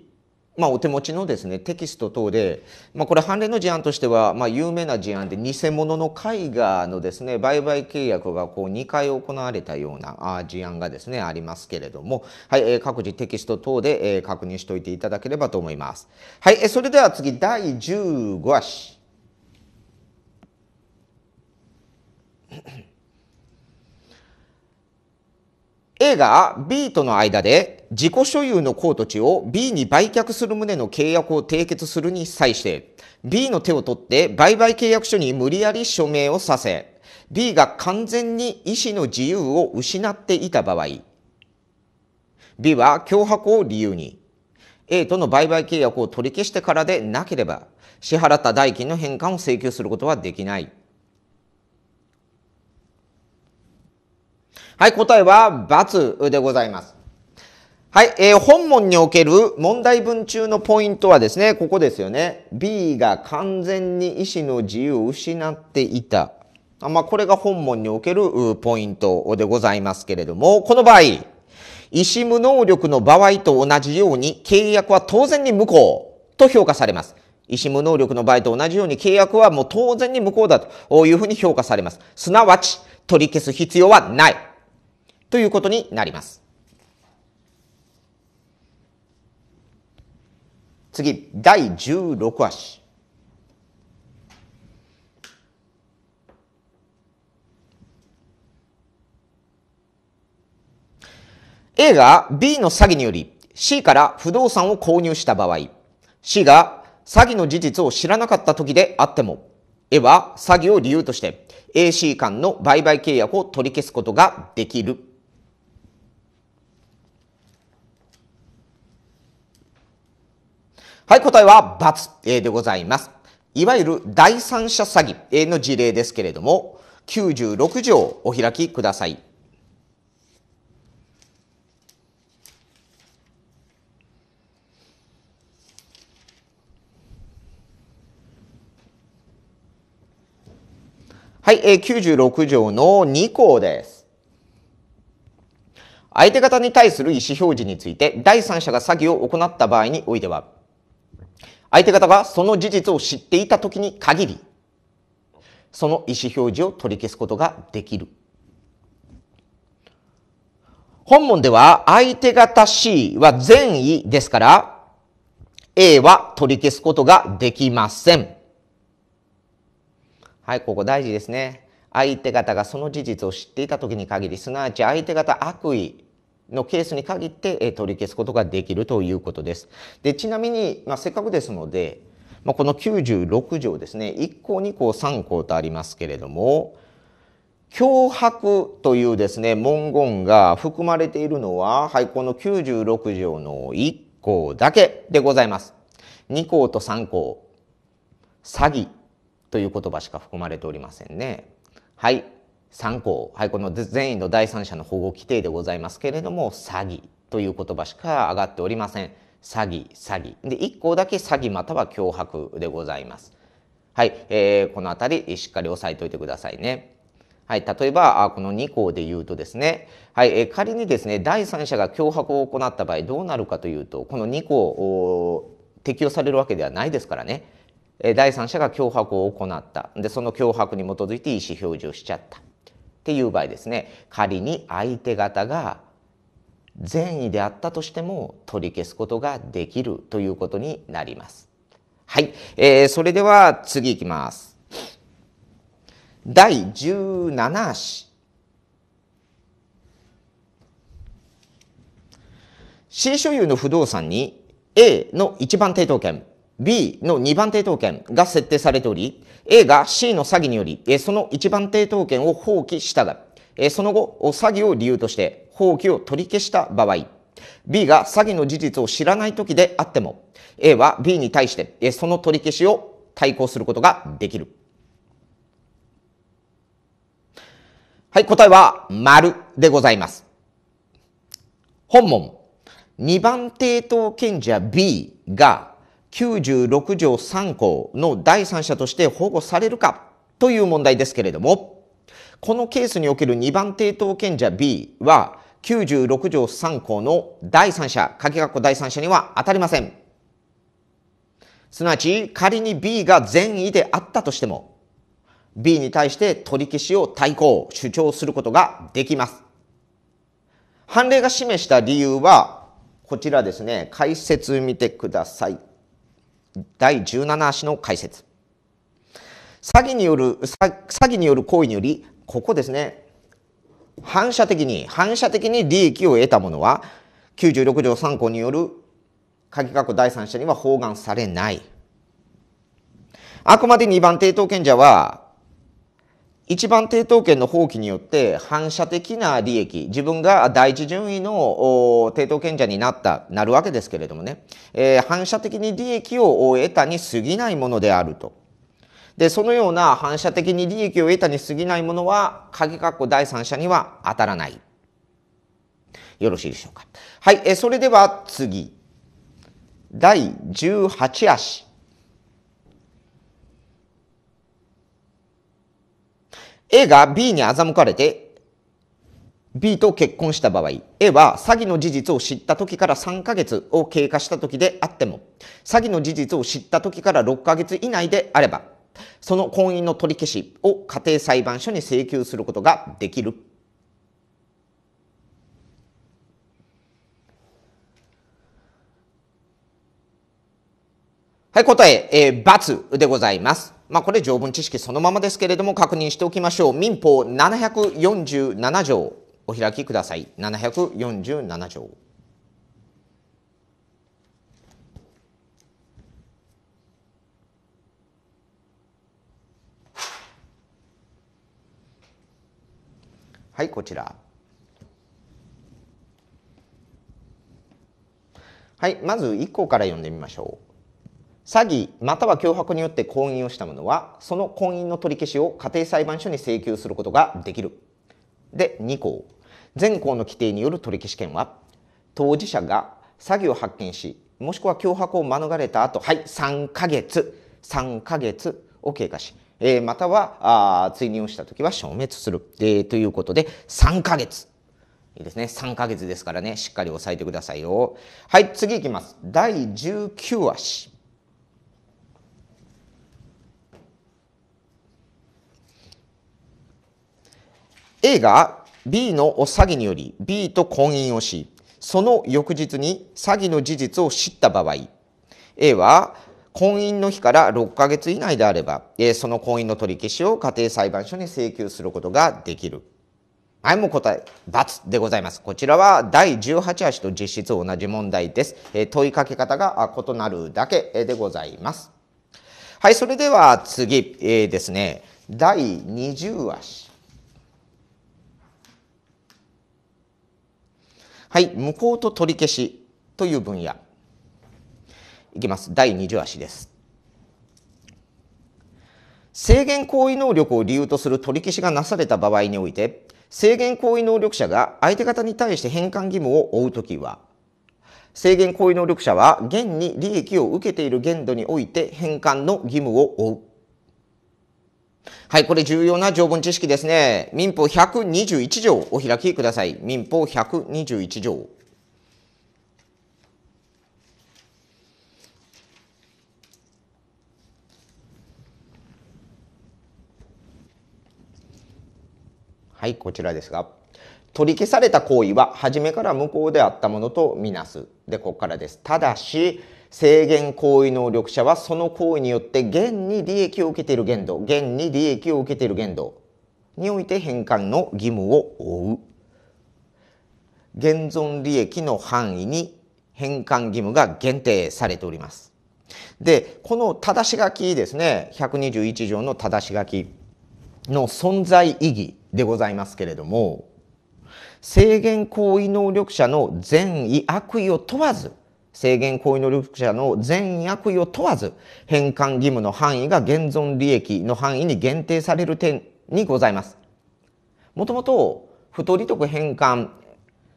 まあ、お手持ちのですねテキスト等で、まあ、これ判例の事案としては、まあ、有名な事案で偽物の絵画のですね売買契約がこう2回行われたような事案がですねありますけれども、はい各自テキスト等で、確認しておいていただければと思います。はい、それでは次第15話。A が B との間で自己所有のー土地を B に売却する旨の契約を締結するに際して B の手を取って売買契約書に無理やり署名をさせ B が完全に意思の自由を失っていた場合 B は脅迫を理由に A との売買契約を取り消してからでなければ支払った代金の返還を請求することはできない。はい、答えは×でございます。はい、えー、本文における問題文中のポイントはですね、ここですよね。B が完全に意思の自由を失っていた。あまあ、これが本文におけるポイントでございますけれども、この場合、意思無能力の場合と同じように契約は当然に無効と評価されます。意思無能力の場合と同じように契約はもう当然に無効だというふうに評価されます。すなわち、取り消す必要はない。ということになります。次、第16話。A が B の詐欺により C から不動産を購入した場合、C が詐欺の事実を知らなかった時であっても、A は詐欺を理由として AC 間の売買契約を取り消すことができるはい、答えは×でございます。いわゆる第三者詐欺の事例ですけれども、96条お開きください。はい、え96条の2項です。相手方に対する意思表示について、第三者が詐欺を行った場合においては、相手方がその事実を知っていた時に限り、その意思表示を取り消すことができる。本文では相手方 C は善意ですから A は取り消すことができません。はい、ここ大事ですね。相手方がその事実を知っていた時に限り、すなわち相手方悪意のケースに限って、え取り消すことができるということです。でちなみに、まあ、せっかくですので、まあ、この96条ですね1項2項3項とありますけれども脅迫というですね文言が含まれているのは、はい、この96条の1項だけでございます。2項と3項詐欺という言葉しか含まれておりませんね。はい。3項、はい、この善意の第三者の保護規定でございますけれども、詐欺という言葉しか上がっておりません。詐欺、詐欺。で、1項だけ詐欺または脅迫でございます。はい、えー、この辺り、しっかり押さえておいてくださいね。はい、例えば、この2項で言うとですね、はい、仮にですね、第三者が脅迫を行った場合、どうなるかというと、この2項、適用されるわけではないですからね、第三者が脅迫を行った。で、その脅迫に基づいて意思表示をしちゃった。っていう場合ですね仮に相手方が善意であったとしても取り消すことができるということになります。はい、えー、それでは次いきます。第17子新所有の不動産に A の一番抵当権 B の2番抵当権が設定されており、A が C の詐欺により、その1番抵当権を放棄したが、その後、詐欺を理由として放棄を取り消した場合、B が詐欺の事実を知らない時であっても、A は B に対して、その取り消しを対抗することができる。はい、答えは、丸でございます。本問、2番抵当権者 B が96条3項の第三者として保護されるかという問題ですけれども、このケースにおける2番抵当権者 B は、96条3項の第三者、鍵括弧第三者には当たりません。すなわち、仮に B が善意であったとしても、B に対して取り消しを対抗、主張することができます。判例が示した理由は、こちらですね、解説見てください。第17足の解説。詐欺による、詐欺による行為により、ここですね、反射的に、反射的に利益を得たものは、96条3項による鍵括弧第三者には包含されない。あくまで2番抵当権者は、一番抵当権の放棄によって反射的な利益、自分が第一順位の抵当権者になった、なるわけですけれどもね、えー、反射的に利益を得たに過ぎないものであると。で、そのような反射的に利益を得たに過ぎないものは、鍵括弧第三者には当たらない。よろしいでしょうか。はい、えそれでは次。第18足。A が B に欺かれて B と結婚した場合 A は詐欺の事実を知った時から3ヶ月を経過した時であっても詐欺の事実を知った時から6ヶ月以内であればその婚姻の取り消しを家庭裁判所に請求することができる。はい、答え、えー、×でございます。まあ、これ条文知識そのままですけれども確認しておきましょう民法747条お開きください747条はいこちらはいまず1項から読んでみましょう詐欺または脅迫によって婚姻をした者はその婚姻の取り消しを家庭裁判所に請求することができる。で2項全項の規定による取り消し権は当事者が詐欺を発見しもしくは脅迫を免れた後はい3ヶ月3ヶ月を経過し、えー、または追認をした時は消滅する、えー、ということで3ヶ月いいですね3ヶ月ですからねしっかり押さえてくださいよはい次いきます第19話。A が B の詐欺により B と婚姻をし、その翌日に詐欺の事実を知った場合、A は婚姻の日から6ヶ月以内であれば、その婚姻の取り消しを家庭裁判所に請求することができる。はい、もう答え、×でございます。こちらは第18足と実質同じ問題です。問いかけ方が異なるだけでございます。はい、それでは次、えー、ですね、第20足。はい、無効と取り消しという分野。いきます。第20足です。制限行為能力を理由とする取り消しがなされた場合において、制限行為能力者が相手方に対して返還義務を負うときは、制限行為能力者は現に利益を受けている限度において返還の義務を負う。はい、これ重要な条文知識ですね。民法121条お開きください。民法121条。はい、こちらですが。取り消された行為は初めから無効であったものとみなす。で、ここからです。ただし、制限行為能力者はその行為によって現に利益を受けている限度、現に利益を受けている限度において返還の義務を負う。現存利益の範囲に返還義務が限定されております。で、この正し書きですね、121条の正し書きの存在意義でございますけれども、制限行為能力者の善意悪意を問わず、制限行為能力者の善悪意を問わず、返還義務の範囲が現存利益の範囲に限定される点にございます。もともと、不当利得返還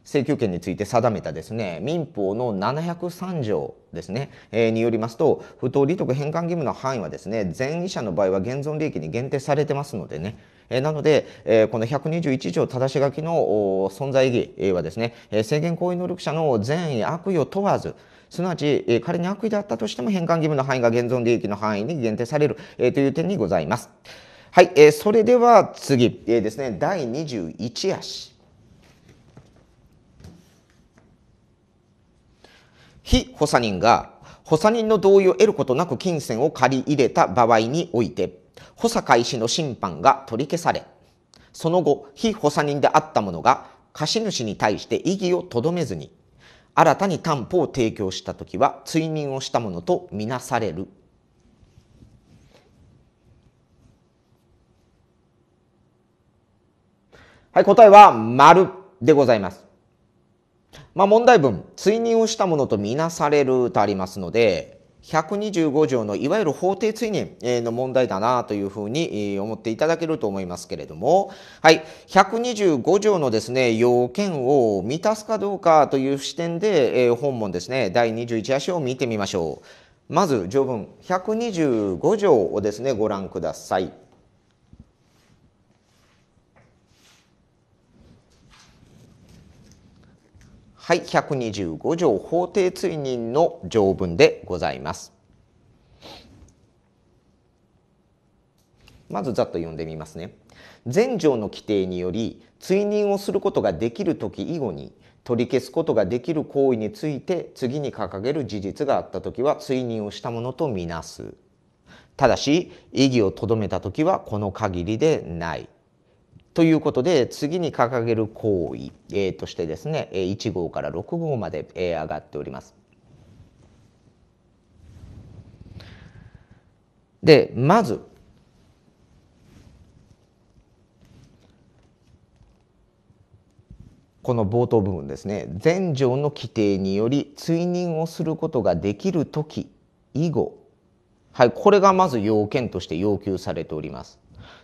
請求権について定めたですね、民法の703条ですね、えー、によりますと、不当利得返還義務の範囲はですね、善意者の場合は現存利益に限定されてますのでね、えー、なので、えー、この121条正し書きの存在意義はですね、制限行為能力者の善意悪意を問わず、すなわち、仮に悪意であったとしても返還義務の範囲が現存利益の範囲に限定されるという点にございます。はい、えそれでは次、えですね、第21足。被補佐人が補佐人の同意を得ることなく金銭を借り入れた場合において、補佐開始の審判が取り消され、その後、被補佐人であった者が貸主に対して異議をとどめずに、新たに担保を提供した時は追認をしたものとみなされる。はい、答えは丸でございます。まあ、問題文、追認をしたものとみなされるとありますので、125条のいわゆる法定追認の問題だなというふうに思っていただけると思いますけれども、はい、125条のですね、要件を満たすかどうかという視点で、本文ですね、第21足を見てみましょう。まず条文125条をですね、ご覧ください。はい、125条法定追認の条文でございます。まずざっと読んでみますね。前条の規定により追認をすることができる時以後に取り消すことができる行為について次に掲げる事実があった時は追認をしたものとみなす。ただし異議をとどめた時はこの限りでない。ということで次に掲げる行為、えー、としてですね1号から6号まで、えー、上がっております。でまずこの冒頭部分ですね前条の規定により追認をすることができる時以後、はい、これがまず要件として要求されております。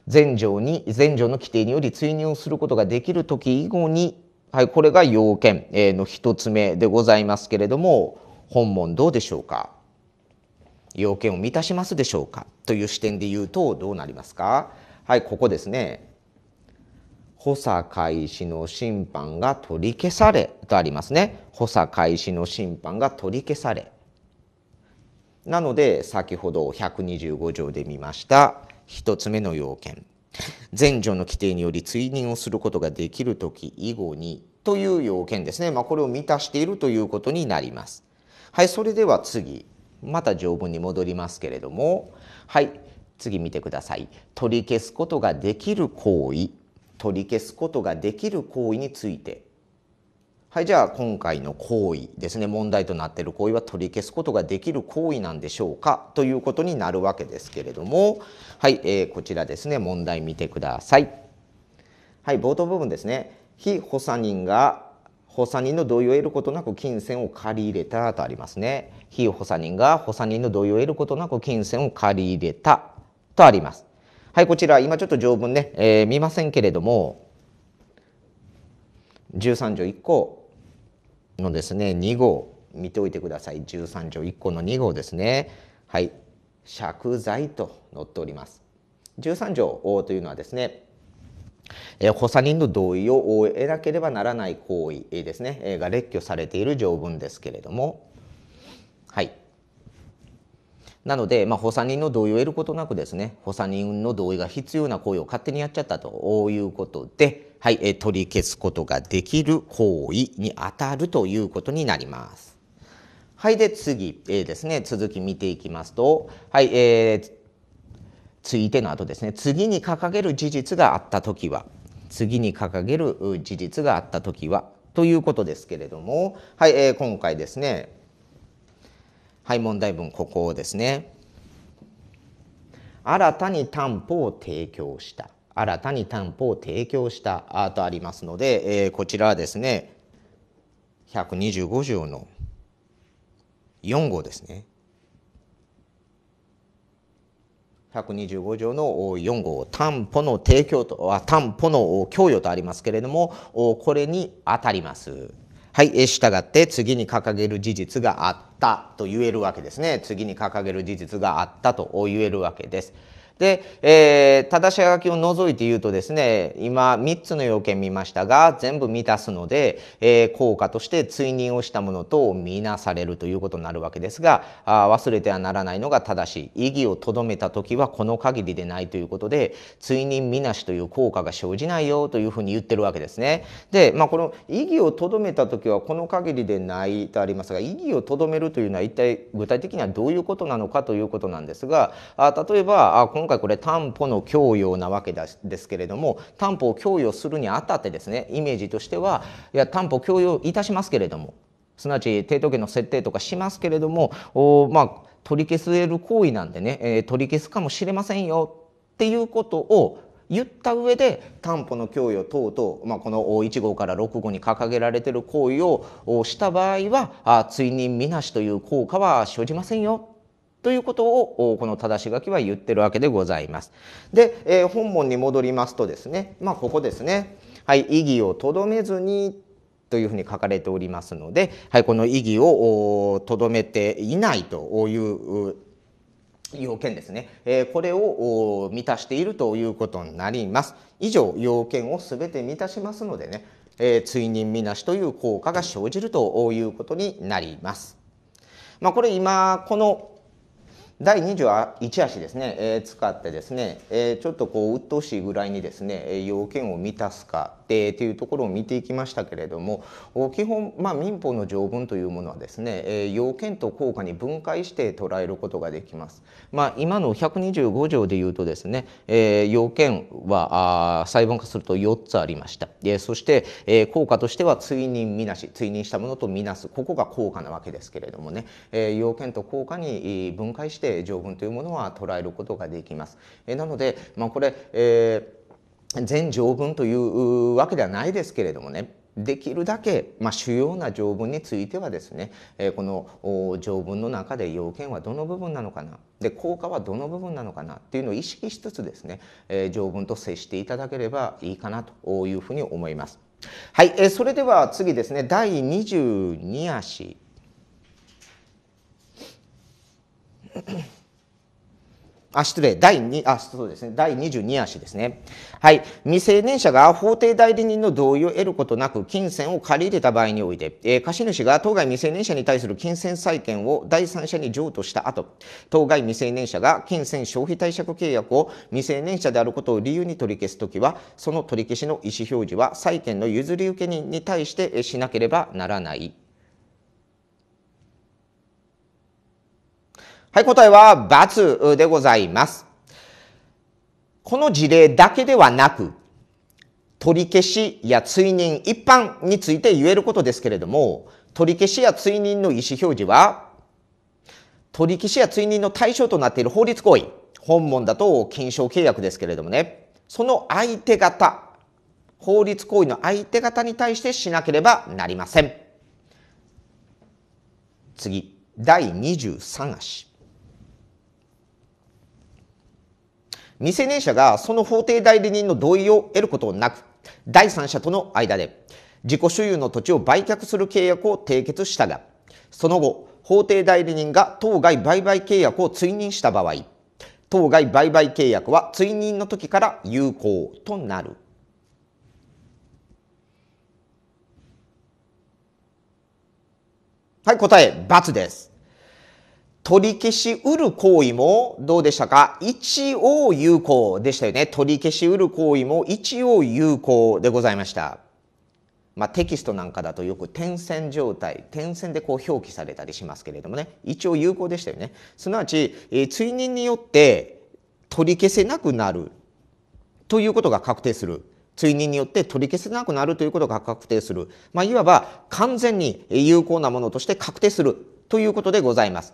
全条に全条の規定により追認をすることができる時以後に、はい、これが要件の1つ目でございますけれども本文どうでしょうか要件を満たしますでしょうかという視点で言うとどうなりますかはいここですね補佐開始の審判が取り消されとありますね補佐開始の審判が取り消されなので先ほど125条で見ました1つ目の要件前条の規定により追認をすることができる時以後にという要件ですね、まあ、これを満たしているということになります。はい、それでは次また条文に戻りますけれどもはい次見てください取り消すことができる行為取り消すことができる行為についてはい、じゃあ今回の行為ですね問題となっている行為は取り消すことができる行為なんでしょうかということになるわけですけれども、はいえー、こちらですね問題見てください。はい、冒頭部分ですね被補佐人が補佐人の同意を得ることなく金銭を借り入れたとありますね。被補佐人が補佐人の同意を得ることなく金銭を借り入れたとあります。はい、こちら今ちょっと条文ね、えー、見ませんけれども13条1項のですね2号見ておいてください13条1項の2号ですねはい借罪と載っております13条というのはですね補佐人の同意を得なければならない行為ですねが列挙されている条文ですけれどもはいなので、まあ、補佐人の同意を得ることなくですね補佐人の同意が必要な行為を勝手にやっちゃったということではい、え取り消すことができる行為にあたるということになります。はい、で次、えー、ですね、続き見ていきますと、はい、えー、ついての後ですね、次に掲げる事実があった時は、次に掲げる事実があった時は、ということですけれども、はい、えー、今回ですね、はい、問題文、ここをですね、新たに担保を提供した。新たに担保を提供したとありますので、えー、こちらはですね125条の4号ですね125条の4号担保の提供とは担保の供与とありますけれどもこれに当たります。はい、したがって次に掲げる事実があったと言えるわけですね。次に掲げる事実があったと言えるわけです。で、えー、正し書きを除いて言うとですね、今3つの要件見ましたが、全部満たすので、えー、効果として追認をしたものと見なされるということになるわけですが、あ忘れてはならないのが正しい。意義をとどめた時はこの限りでないということで、追認みなしという効果が生じないよというふうに言ってるわけですね。で、まあ、この意義をとどめた時はこの限りでないとありますが、意義をとどめるというのは一体具体的にはどういうことなのかということなんですが、あ例えば、あ今今回これ担保の供与なわけですけれども担保を供与するにあたってですねイメージとしてはいや担保供与いたしますけれどもすなわち抵当権の設定とかしますけれどもお、まあ、取り消せる行為なんでね、えー、取り消すかもしれませんよっていうことを言った上で担保の供与等々、まあ、この1号から6号に掲げられている行為をした場合は追認みなしという効果は生じませんよということをこの正し書きは言ってるわけでございます。で、えー、本文に戻りますとですねまあここですね「はい、意義をとどめずに」というふうに書かれておりますので、はい、この意義をとどめていないという要件ですね、えこれを満たしているということになります。以上要件を全て満たしますのでね、え追認みなしという効果が生じるということになります。まあ、これ今この第21足ですね、えー、使ってですね、えー、ちょっとこう鬱陶しいぐらいにですね要件を満たすかってというところを見ていきましたけれども基本、まあ、民法の条文というものはですね、えー、要件と効果に分解して捉えることができます。まあ、今の125条でいうとですね、えー、要件はあ裁判化すると4つありました。でそして、えー、効果としては追認みなし追認したものとみなすここが効果なわけですけれどもね、えー、要件と効果に分解して条文というものは捉えることができます。えー、なので、まあ、これ、えー全条文というわけではないですけれどもねできるだけ、まあ、主要な条文についてはですね、えこの条文の中で要件はどの部分なのかなで効果はどの部分なのかなっていうのを意識しつつですね、え条文と接していただければいいかなというふうに思います。はい、えそれでは次ですね第22足。あ、失礼、第2、あ、そうですね、第22足ですね。はい。未成年者が法定代理人の同意を得ることなく、金銭を借り入れた場合において、えー、貸主が当該未成年者に対する金銭債権を第三者に譲渡した後、当該未成年者が金銭消費貸借契約を未成年者であることを理由に取り消すときは、その取り消しの意思表示は債権の譲り受け人に対してしなければならない。はい、答えは×でございます。この事例だけではなく、取り消しや追認一般について言えることですけれども、取り消しや追認の意思表示は、取り消しや追認の対象となっている法律行為、本門だと検証契約ですけれどもね、その相手方、法律行為の相手方に対してしなければなりません。次、第23足。未成年者がその法定代理人の同意を得ることなく、第三者との間で自己所有の土地を売却する契約を締結したが、その後、法定代理人が当該売買契約を追認した場合、当該売買契約は追認の時から有効となる。はい、答え、×です。取り消しうる行為もどうでしたか一応有効でしたよね。取り消しうる行為も一応有効でございました。まあ、テキストなんかだとよく点線状態点線でこう表記されたりしますけれどもね一応有効でしたよね。すなわち、えー、追認によって取り消せなくなるということが確定する。追認によって取り消せなくなるということが確定する。まあ、いわば完全に有効なものとして確定するということでございます。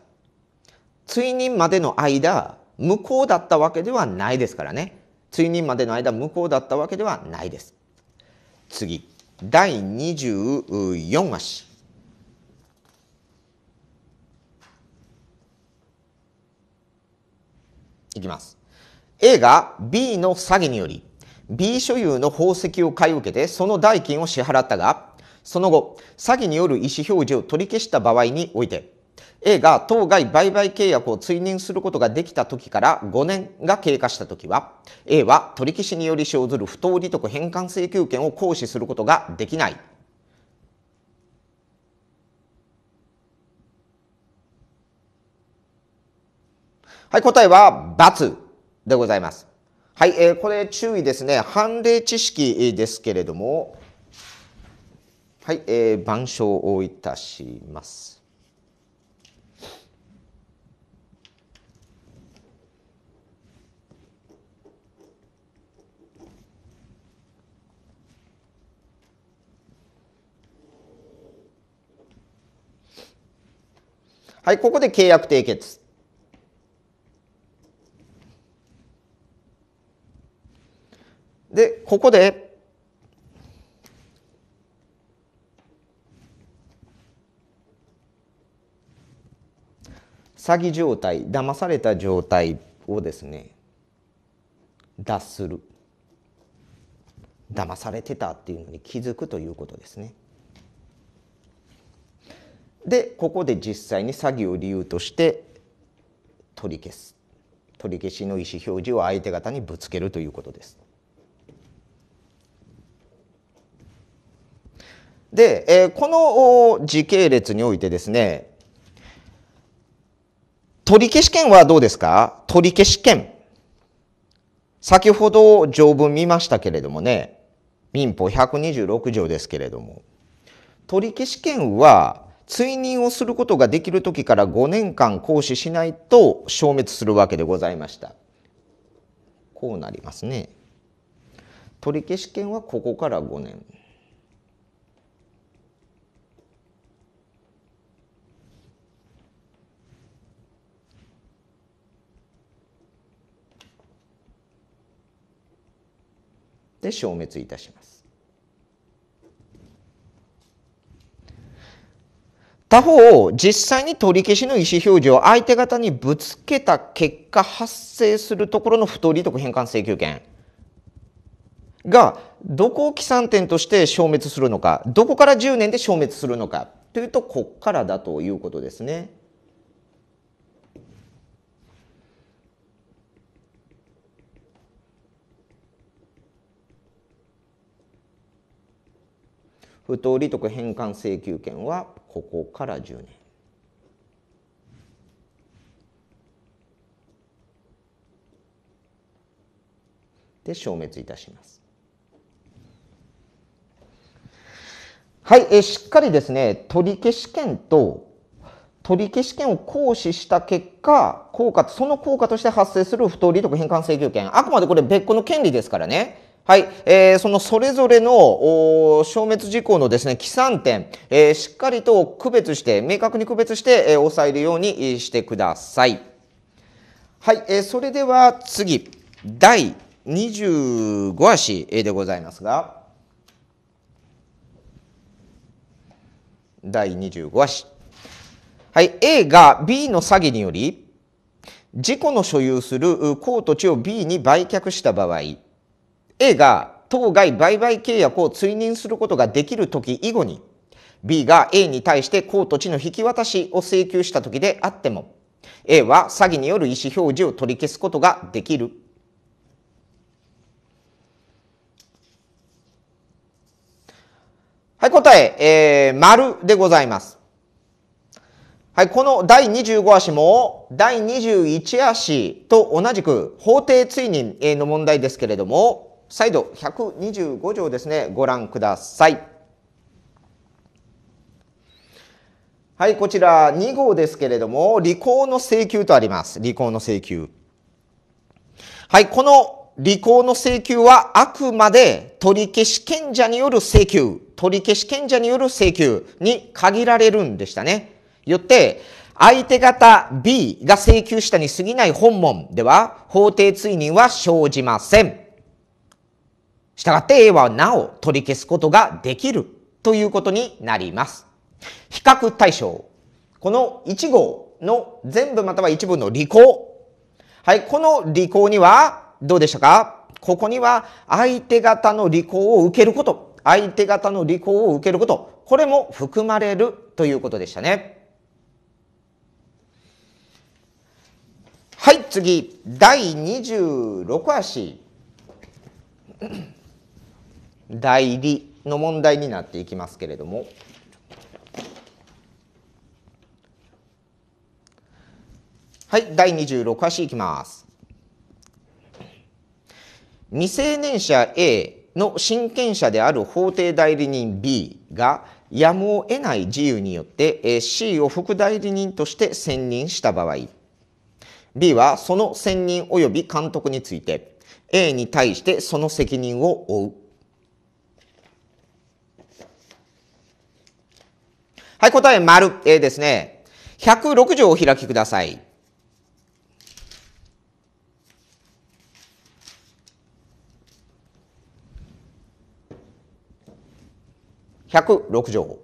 追認までの間、無効だったわけではないですからね。追認までの間、無効だったわけではないです。次、第24足。いきます。A が B の詐欺により、B 所有の宝石を買い受けてその代金を支払ったが、その後、詐欺による意思表示を取り消した場合において、A が当該売買契約を追認することができた時から5年が経過した時は A は取り消しにより生ずる不当利得返還請求権を行使することができないはい、答えは×でございます。はい、えー、これ注意ですね。判例知識ですけれども、はい、えー、板書をいたします。はい、ここで契約締結。で、ここで、詐欺状態、騙された状態をですね、脱する。騙されてたっていうのに気づくということですね。でここで実際に詐欺を理由として取り消す取り消しの意思表示を相手方にぶつけるということです。で、えこの時系列においてですね取り消し権はどうですか取り消し権。先ほど条文見ましたけれどもね民法126条ですけれども取り消し権は追認をすることができる時から5年間行使しないと消滅するわけでございました。こうなりますね。取り消し権はここから5年。で消滅いたします。他方、実際に取り消しの意思表示を相手方にぶつけた結果発生するところの不当利得返還請求権がどこを起算点として消滅するのか、どこから10年で消滅するのかというと、ここからだということですね。不当利得返還請求権はここから10年で消滅いたします。はい、えしっかりですね取り消し権と取り消し権を行使した結果効果その効果として発生する不当利得返還請求権あくまでこれ別個の権利ですからねはい、えー、そのそれぞれの消滅事項のですね、起算点、えー、しっかりと区別して、明確に区別して、えー、抑えるようにしてください。はい、えー、それでは次、第25足でございますが、第25足。はい、A が B の詐欺により、事故の所有する公土地を B に売却した場合、A が当該売買契約を追認することができる時以後に B が A に対して公と地の引き渡しを請求した時であっても A は詐欺による意思表示を取り消すことができる。はい、答え、えー、丸でございます。はい、この第25足も、第21足と同じく法定追認の問題ですけれども、再度125条ですね、ご覧ください。はい、こちら2号ですけれども、履行の請求とあります。履行の請求。はい、この履行の請求はあくまで取り消し権者による請求、取り消し権者による請求に限られるんでしたね。よって、相手方 B が請求したに過ぎない本門では、法定追認は生じません。したがって A はなお取り消すことができるということになります。比較対象。この1号の全部または一部の履行。はい、この履行にはどうでしたかここには相手方の履行を受けること。相手方の履行を受けること。これも含まれるということでしたね。はい、次。第26足。代理の問題になっていきますけれどもはい第26話いきます。未成年者 A の親権者である法定代理人 B がやむを得ない自由によって C を副代理人として選任した場合 B はその選任及び監督について A に対してその責任を負うはい、答え丸、えー、ですね。106条を開きください。106条。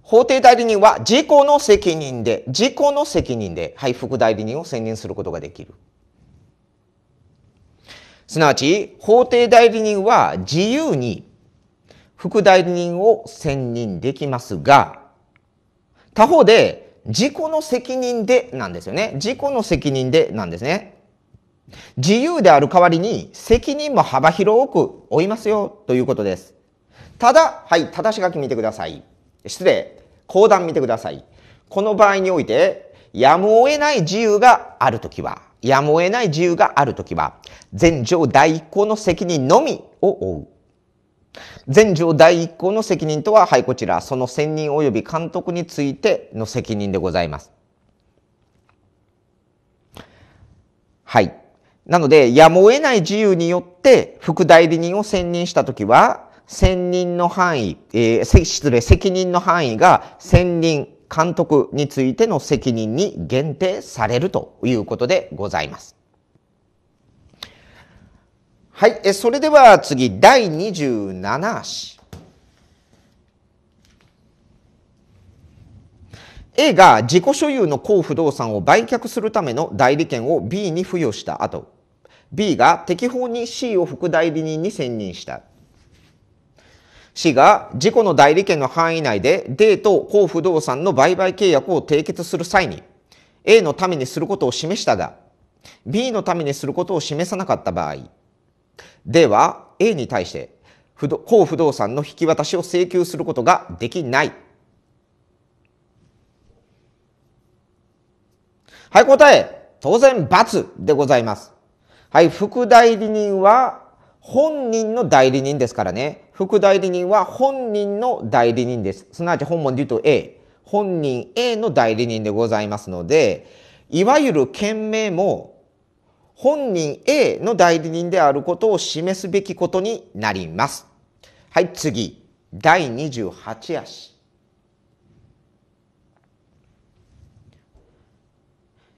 法定代理人は自己の責任で、自己の責任で、はい、副代理人を選任することができる。すなわち、法定代理人は自由に副代理人を選任できますが、他方で、自己の責任でなんですよね。自己の責任でなんですね。自由である代わりに責任も幅広く負いますよということです。ただ、はい、正し書き見てください。失礼。講談見てください。この場合において、やむを得ない自由があるときは、やむを得ない自由があるときは、全第代行の責任のみを負う。全条第1項の責任とは、はい、こちら、その選任及び監督についての責任でございます。はい。なので、やむを得ない自由によって、副代理人を選任したときは、選任の範囲、えー、失礼、責任の範囲が選任、監督についての責任に限定されるということでございます。はい、えそれでは次、第27詩。A が自己所有の高不動産を売却するための代理権を B に付与した後、B が適法に C を副代理人に選任した。C が自己の代理権の範囲内で D と高不動産の売買契約を締結する際に A のためにすることを示したが B のためにすることを示さなかった場合では A に対して不動高不動産の引き渡しを請求することができない。はい、答え。当然、×でございます。はい、副代理人は本人の代理人ですからね。副代理人は本人の代理人です。すなわち本文で言うと A。本人 A の代理人でございますので、いわゆる件名も本人 A の代理人であることを示すべきことになります。はい、次。第28足。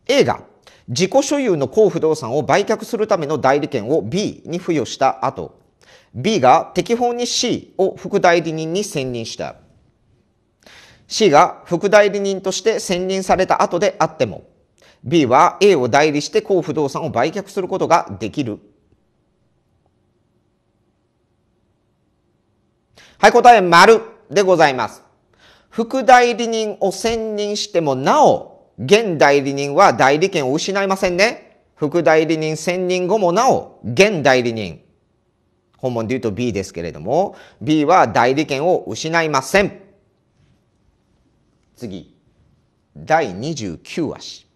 A が自己所有の高不動産を売却するための代理権を B に付与した後、B が適法に C を副代理人に選任した。C が副代理人として選任された後であっても、B は A を代理して高不動産を売却することができる。はい、答え丸でございます。副代理人を選任してもなお、現代理人は代理権を失いませんね。副代理人選任後もなお、現代理人。本文で言うと B ですけれども、B は代理権を失いません。次、第29足。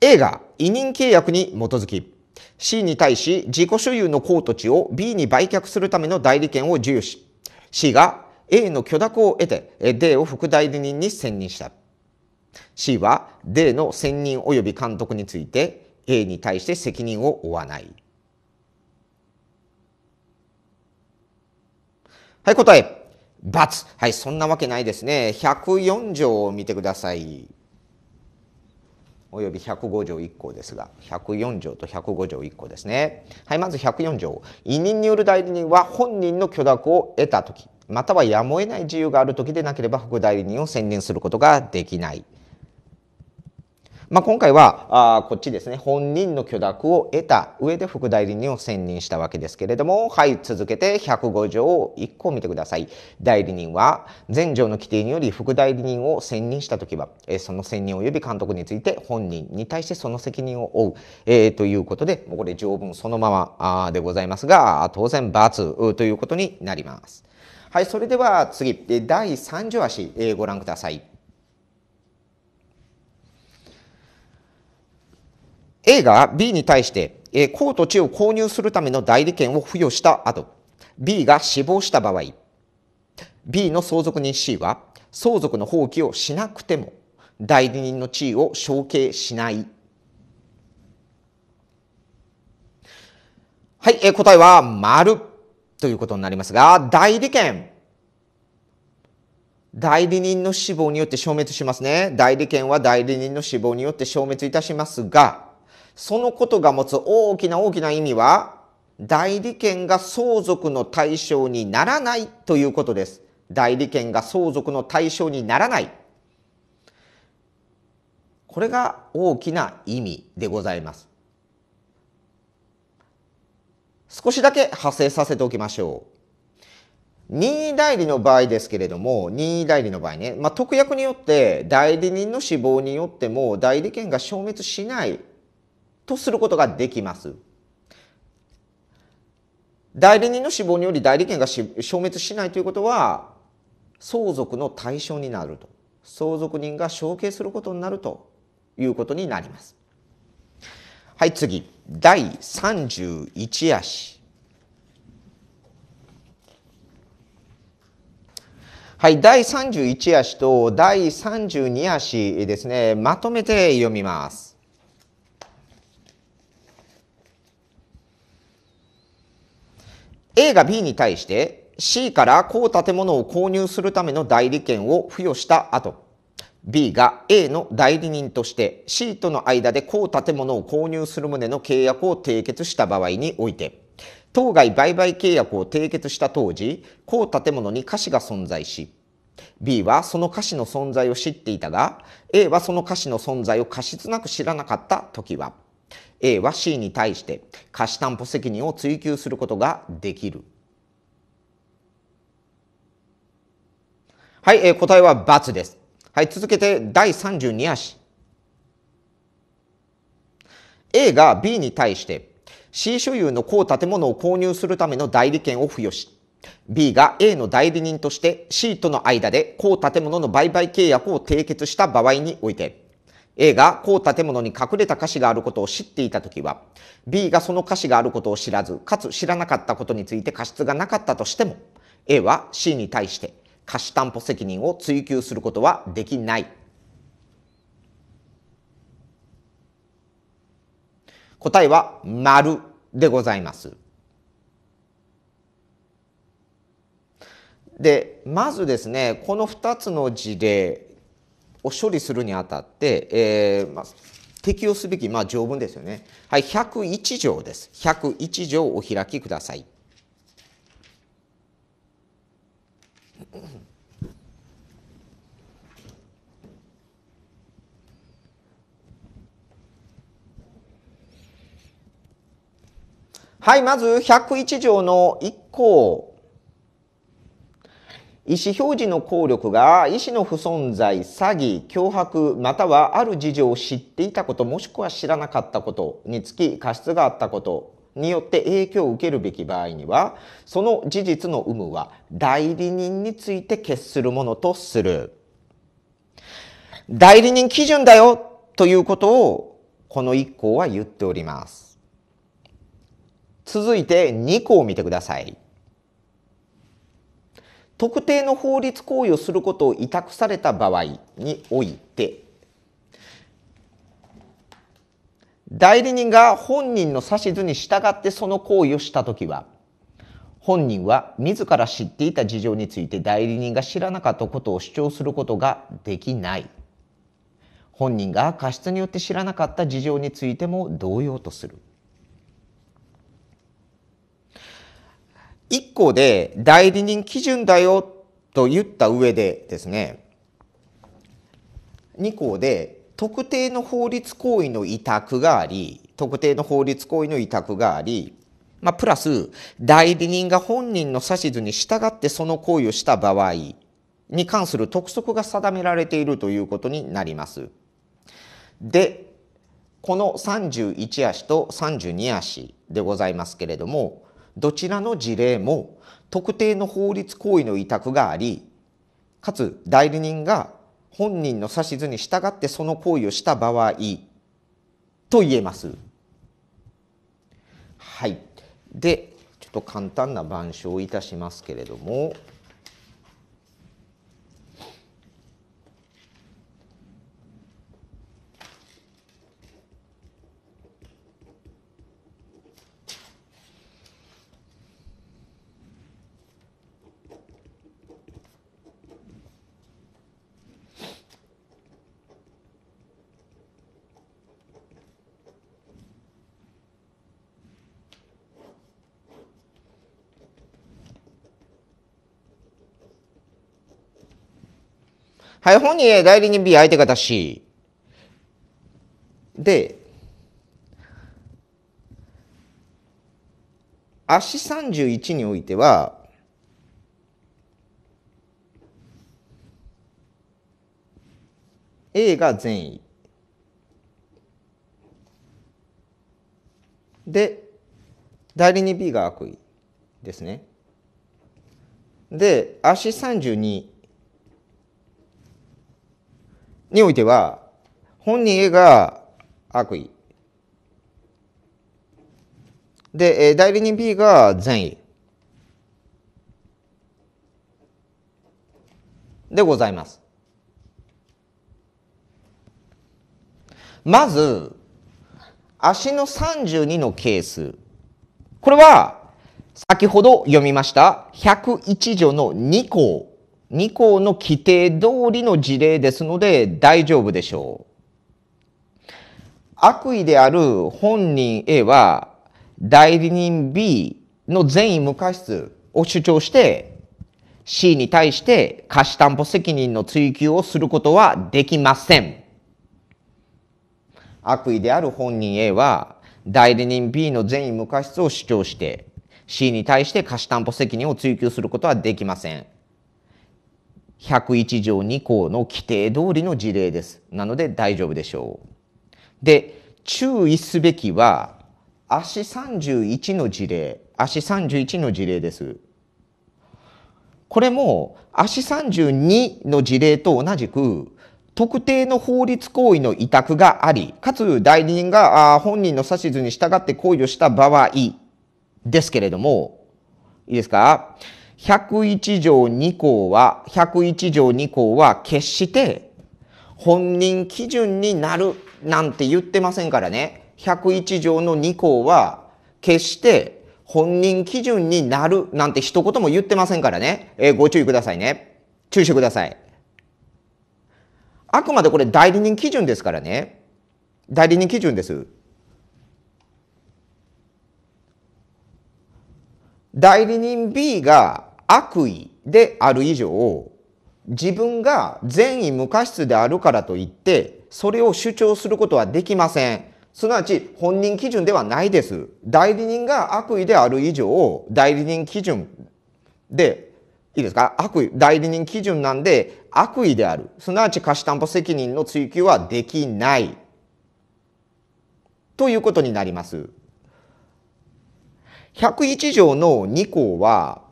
A が委任契約に基づき、C に対し自己所有の高土地を B に売却するための代理権を授与し、C が A の許諾を得て D を副代理人に選任した。C は D の選任及び監督について A に対して責任を負わない。はい、答え。×。はい、そんなわけないですね。104条を見てください。および105条1項ですが104条と105条1項ですねはいまず104条委任による代理人は本人の許諾を得た時またはやむを得ない自由がある時でなければ副代理人を選任することができないまあ、今回はあこっちですね本人の許諾を得た上で副代理人を選任したわけですけれどもはい続けて105条を1個見てください代理人は前条の規定により副代理人を選任した時は、えその選任及び監督について本人に対してその責任を負う、えー、ということでもうこれ条文そのままあでございますが当然罰ということになります。はい、それでは次、第3条足、えー、ご覧ください。A が B に対して、えー、公と地を購入するための代理権を付与した後、B が死亡した場合、B の相続人 C は相続の放棄をしなくても代理人の地位を承継しない。はい、えー、答えは丸ということになりますが、代理権。代理人の死亡によって消滅しますね。代理権は代理人の死亡によって消滅いたしますが、そのことが持つ大きな大きな意味は、代理権が相続の対象にならないということです。代理権が相続の対象にならない。これが大きな意味でございます。少しだけ派生させておきましょう。任意代理の場合ですけれども、任意代理の場合ね、まあ、特約によって代理人の死亡によっても代理権が消滅しないとすることができます。代理人の死亡により代理権が消滅しないということは相続の対象になると相続人が承継することになるということになります。はい次第31足はい第31足と第32足ですねまとめて読みます。A が B に対して C から高建物を購入するための代理権を付与した後、B が A の代理人として C との間で高建物を購入する旨の契約を締結した場合において、当該売買契約を締結した当時、高建物に瑕疵が存在し、B はその瑕疵の存在を知っていたが、A はその瑕疵の存在を過失なく知らなかった時は、A は C に対して貸担保責任を追及することができる。はい、えー、答えは×です。はい、続けて第32足。A が B に対して C 所有の高建物を購入するための代理権を付与し、B が A の代理人として C との間で高建物の売買契約を締結した場合において、A がこう建物に隠れた歌詞があることを知っていたときは、B がその歌詞があることを知らず、かつ知らなかったことについて過失がなかったとしても、A は C に対して貸し担保責任を追及することはできない。答えは丸でございます。で、まずですね、この2つの事例、を処理するにあたって、えーまあ、適用すべき、まあ、条文ですよね。はい、101条です。101条お開きください。はい、まず101条の1項意思表示の効力が意思の不存在、詐欺、脅迫、またはある事情を知っていたこと、もしくは知らなかったことにつき過失があったことによって影響を受けるべき場合には、その事実の有無は代理人について決するものとする。代理人基準だよということをこの1項は言っております。続いて2項を見てください。特定の法律行為をすることを委託された場合において代理人が本人の指図に従ってその行為をした時は本人は自ら知っていた事情について代理人が知らなかったことを主張することができない本人が過失によって知らなかった事情についても同様とする1個で代理人基準だよと言った上でですね2項で特定の法律行為の委託があり特定の法律行為の委託があり、まあ、プラス代理人が本人の指図に従ってその行為をした場合に関する督促が定められているということになります。でこの31足と32足でございますけれどもどちらの事例も特定の法律行為の委託がありかつ代理人が本人の指図に従ってその行為をした場合と言えます。はい、でちょっと簡単な板書をいたしますけれども。はい、本人代理人 B 相手方 C。で、足31においては、A が善意。で、代理人 B が悪意ですね。で、足32。においては、本人が悪意。で、代理人 B が善意。でございます。まず、足の32のケース。これは、先ほど読みました101条の2項2項の規定通りの事例ですので大丈夫でしょう。悪意である本人 A は代理人 B の善意無過失を主張して C に対して貸担保責任の追及をすることはできません。悪意である本人 A は代理人 B の善意無過失を主張して C に対して貸担保責任を追及することはできません。101条2項の規定通りの事例です。なので大丈夫でしょう。で、注意すべきは、足31の事例、足31の事例です。これも足32の事例と同じく、特定の法律行為の委託があり、かつ代理人が本人の指図に従って行為をした場合ですけれども、いいですか101条2項は、101条2項は決して本人基準になるなんて言ってませんからね。101条の2項は決して本人基準になるなんて一言も言ってませんからね。えー、ご注意くださいね。注意してください。あくまでこれ代理人基準ですからね。代理人基準です。代理人 B が悪意である以上自分が善意無過失であるからといってそれを主張することはできません。すなわち本人基準ではないです。代理人が悪意である以上代理人基準でいいですか悪意代理人基準なんで悪意であるすなわち貸し担保責任の追及はできないということになります。101条の2項は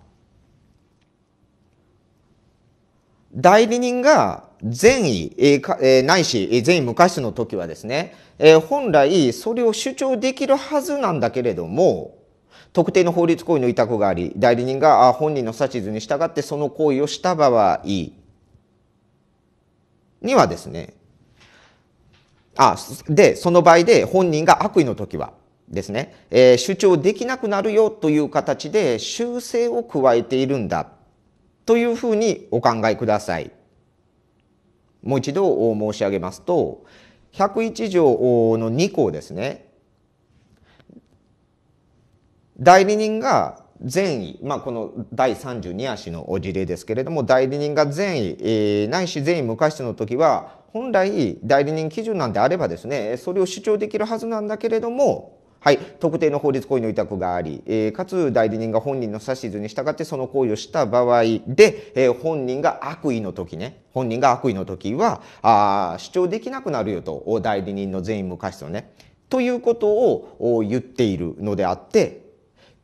代理人が善意、えー、ないし善意無過失の時はですね、えー、本来それを主張できるはずなんだけれども特定の法律行為の委託があり代理人が本人の指図に従ってその行為をした場合にはですねあでその場合で本人が悪意の時はですね、えー、主張できなくなるよという形で修正を加えているんだというふうにお考えください。もう一度申し上げますと101条の2項ですね代理人が善意、まあ、この第32足の事例ですけれども代理人が善意、えー、ないし善意無過失の時は本来代理人基準なんであればですねそれを主張できるはずなんだけれどもはい、特定の法律行為の委託があり、えー、かつ代理人が本人の指図に従ってその行為をした場合で、えー、本人が悪意の時ね、本人が悪意の時は、あ主張できなくなるよと、代理人の善意無過失をね、ということを言っているのであって、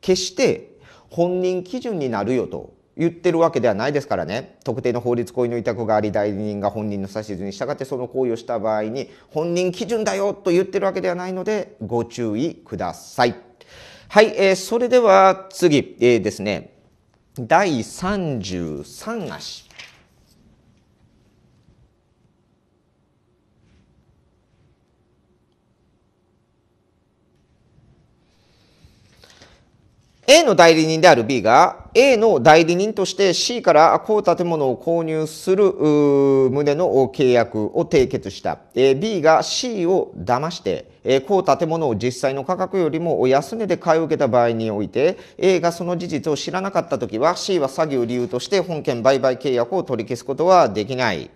決して本人基準になるよと言ってるわけではないですからね特定の法律行為の委託があり代理人が本人の指図に従ってその行為をした場合に本人基準だよと言ってるわけではないのでご注意ください。はい、えー、それでは次、えー、ですね第33足 A の代理人である B が A の代理人として C からこう建物を購入する旨の契約を締結した。B が C を騙して、こう建物を実際の価格よりも安値で買い受けた場合において、A がその事実を知らなかった時は C は詐欺を理由として本件売買契約を取り消すことはできない。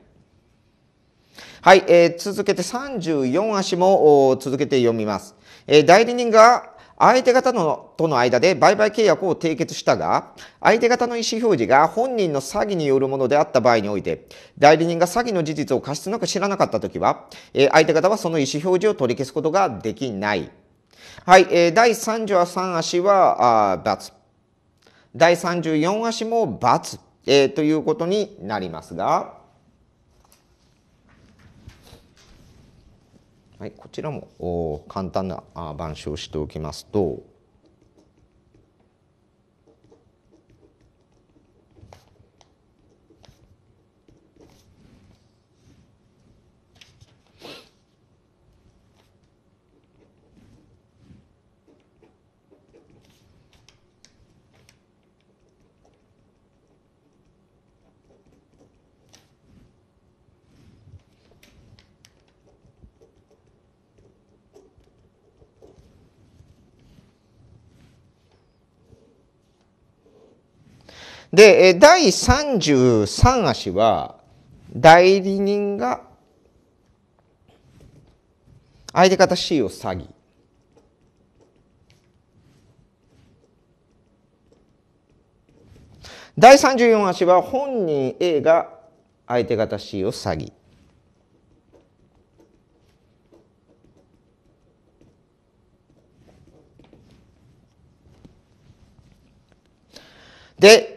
はい、えー、続けて34足も続けて読みます。え代理人が相手方のとの間で売買契約を締結したが、相手方の意思表示が本人の詐欺によるものであった場合において、代理人が詐欺の事実を過失なく知らなかったときは、えー、相手方はその意思表示を取り消すことができない。はい、えー、第33足は、あ罰。第34足も罰、えー、ということになりますが、はい、こちらも簡単な板書をしておきますとで、第33足は、代理人が、相手方 C を詐欺。第34足は本人 A が相手方 C を詐欺。で、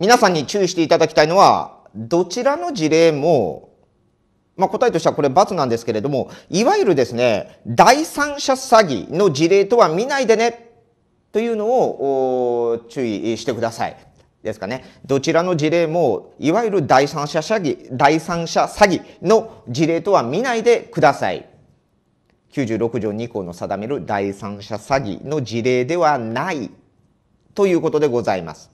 皆さんに注意していただきたいのは、どちらの事例も、まあ、答えとしてはこれ罰なんですけれども、いわゆるですね、第三者詐欺の事例とは見ないでね、というのを注意してください。ですかね。どちらの事例も、いわゆる第三者詐欺、第三者詐欺の事例とは見ないでください。96条2項の定める第三者詐欺の事例ではないということでございます。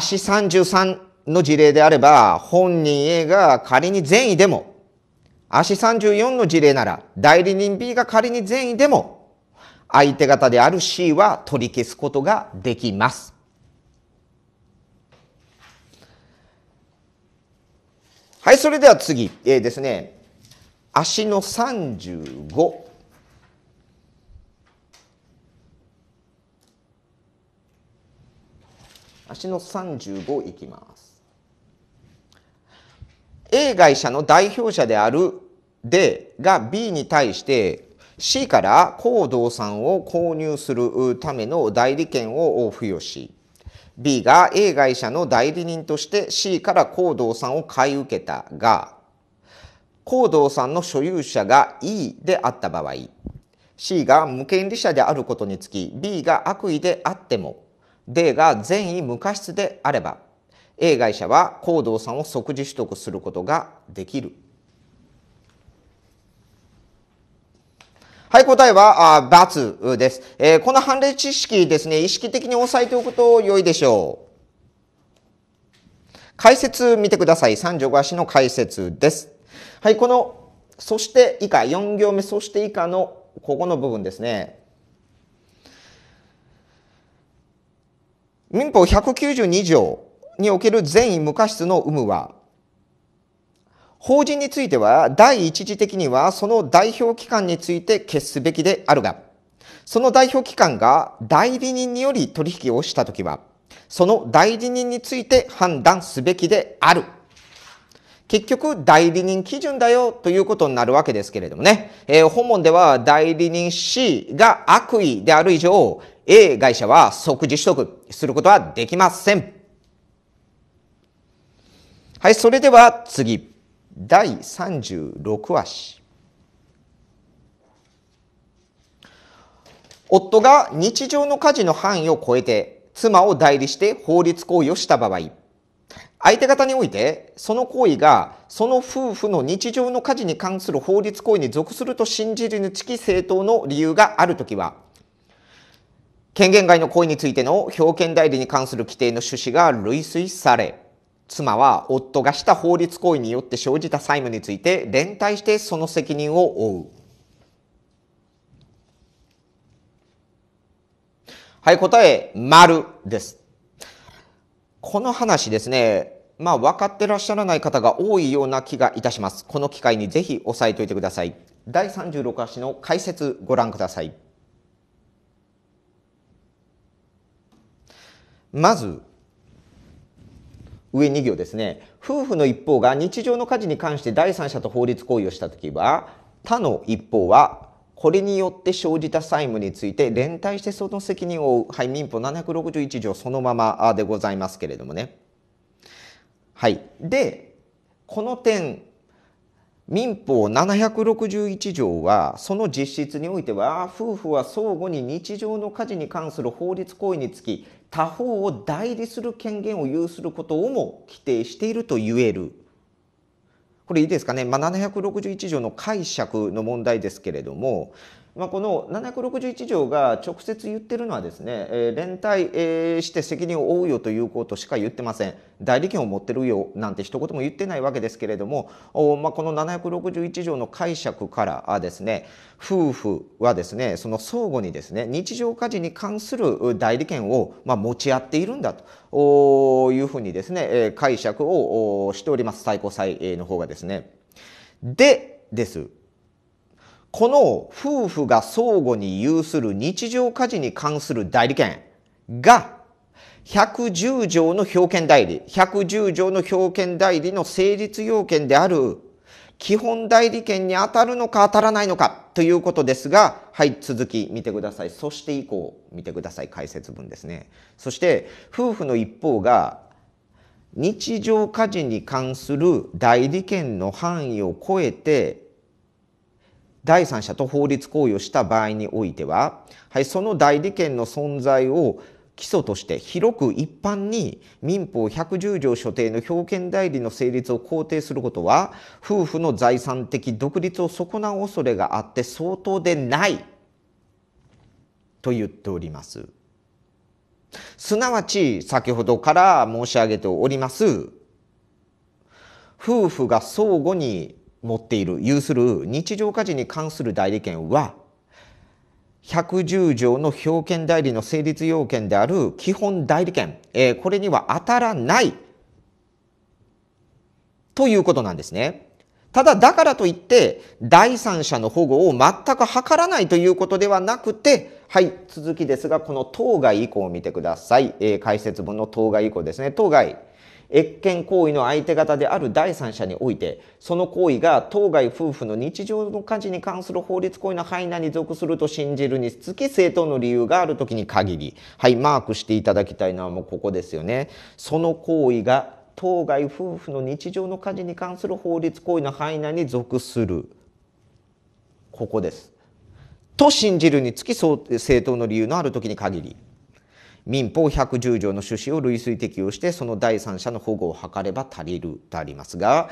足33の事例であれば、本人 A が仮に善意でも、足34の事例なら、代理人 B が仮に善意でも、相手方である C は取り消すことができます。はい、それでは次、えー、ですね、足の35。足の35いきます。A 会社の代表者である D が B に対して C から行動さんを購入するための代理権を付与し B が A 会社の代理人として C から行動さんを買い受けたが行動さんの所有者が E であった場合 C が無権利者であることにつき B が悪意であっても例が善意無過失であれば A 会社は行動さを即時取得することができる。はい、答えは、あ×です、えー、この判例知識ですね、意識的に押さえておくと良いでしょう。解説見てください。三5足の解説です。はい、この、そして以下、4行目、そして以下の、ここの部分ですね。民法192条における善意無過失の有無は、法人については、第一次的にはその代表機関について決すべきであるが、その代表機関が代理人により取引をしたときは、その代理人について判断すべきである。結局、代理人基準だよということになるわけですけれどもね。えー、本文では代理人 C が悪意である以上、A 会社は即時取得することはできません。はい、それでは次。第36話。夫が日常の家事の範囲を超えて妻を代理して法律行為をした場合、相手方においてその行為がその夫婦の日常の家事に関する法律行為に属すると信じるにつき正当の理由があるときは、権限外の行為についての表見代理に関する規定の趣旨が類推され、妻は夫がした法律行為によって生じた債務について連帯してその責任を負う。はい、答え、丸です。この話ですね、まあ分かってらっしゃらない方が多いような気がいたします。この機会にぜひ押さえておいてください。第36話の解説ご覧ください。まず、上2行ですね。夫婦の一方が日常の家事に関して第三者と法律行為をしたときは、他の一方は、これによって生じた債務について連帯してその責任を負う、はい、民法761条そのままでございますけれどもね。はい。で、この点、民法761条はその実質においては夫婦は相互に日常の家事に関する法律行為につき他方を代理する権限を有することをも規定していると言えるこれいいですかね、まあ、761条の解釈の問題ですけれどもまあ、この761条が直接言ってるのはですね、えー、連帯、えー、して責任を負うよということしか言ってません代理権を持ってるよなんて一言も言ってないわけですけれどもお、まあ、この761条の解釈からですね夫婦はですねその相互にですね日常家事に関する代理権を、まあ、持ち合っているんだというふうにですね解釈をしております最高裁の方がですね。でです。この夫婦が相互に有する日常家事に関する代理権が110条の表権代理、110条の表権代理の成立要件である基本代理権に当たるのか当たらないのかということですが、はい、続き見てください。そして以降見てください。解説文ですね。そして、夫婦の一方が日常家事に関する代理権の範囲を超えて第三者と法律行為をした場合においては、はい、その代理権の存在を基礎として広く一般に民法110条所定の表権代理の成立を肯定することは夫婦の財産的独立を損なう恐れがあって相当でないと言っております。すなわち先ほどから申し上げております夫婦が相互に持っている、有する日常家事に関する代理権は、110条の表権代理の成立要件である基本代理権、えー、これには当たらないということなんですね。ただ、だからといって、第三者の保護を全く図らないということではなくて、はい、続きですが、この当該以降を見てください。えー、解説文の当該以降ですね。当該。越権行為の相手方である第三者においてその行為が当該夫婦の日常の家事に関する法律行為の範囲内に属すると信じるにつき正当の理由がある時に限りはいマークしていただきたいのはもうここですよね。その行為が当該夫婦の日常の家事に関する法律行為の範囲内に属するここです。と信じるにつき正当の理由のある時に限り民法110条の趣旨を類推適用してその第三者の保護を図れば足りるとありますが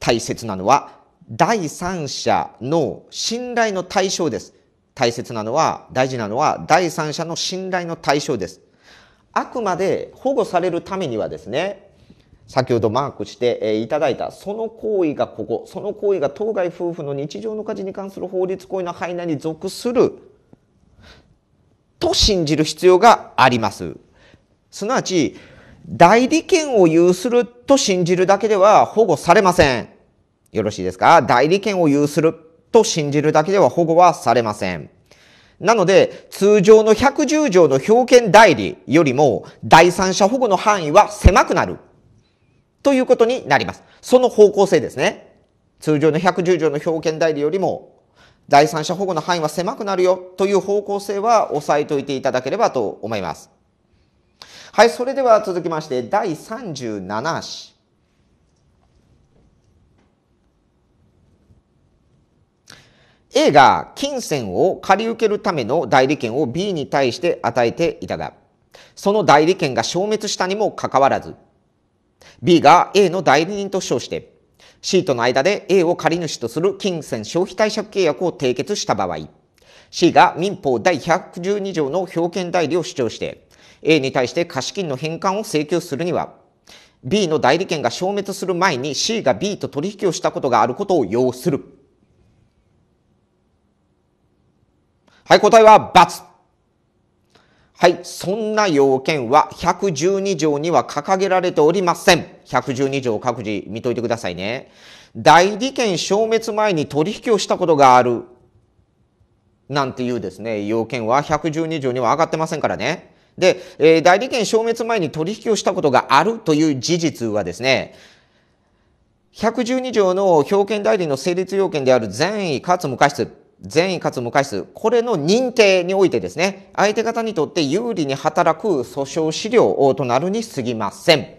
大切なのは第三者の信頼の対象です。大切なのは大事なのは第三者の信頼の対象です。あくまで保護されるためにはですね先ほどマークしていただいた、その行為がここ、その行為が当該夫婦の日常の家事に関する法律行為の範囲内に属すると信じる必要があります。すなわち、代理権を有すると信じるだけでは保護されません。よろしいですか代理権を有すると信じるだけでは保護はされません。なので、通常の110条の表権代理よりも、第三者保護の範囲は狭くなる。ということになります。その方向性ですね。通常の110条の表権代理よりも第三者保護の範囲は狭くなるよという方向性は押さえておいていただければと思います。はい、それでは続きまして第37子。A が金銭を借り受けるための代理権を B に対して与えていたが、その代理権が消滅したにもかかわらず、B が A の代理人と称して、C との間で A を借り主とする金銭消費貸借契約を締結した場合、C が民法第112条の表権代理を主張して、A に対して貸金の返還を請求するには、B の代理権が消滅する前に C が B と取引をしたことがあることを要する。はい、答えは×。はい、そんな要件は112条には掲げられておりません。112条各自見といてくださいね。代理権消滅前に取引をしたことがある。なんていうですね、要件は112条には上がってませんからね。で、えー、代理権消滅前に取引をしたことがあるという事実はですね、112条の表権代理の成立要件である善意かつ無過失。善意かつ無回数、これの認定においてですね、相手方にとって有利に働く訴訟資料となるにすぎません。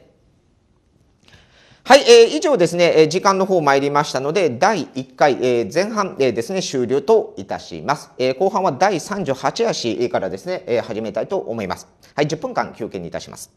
はい、えー、以上ですね、え時間の方参りましたので、第1回、えー、前半、えー、ですね、終了といたします。えー、後半は第38足からですね、え始めたいと思います。はい、10分間休憩にいたします。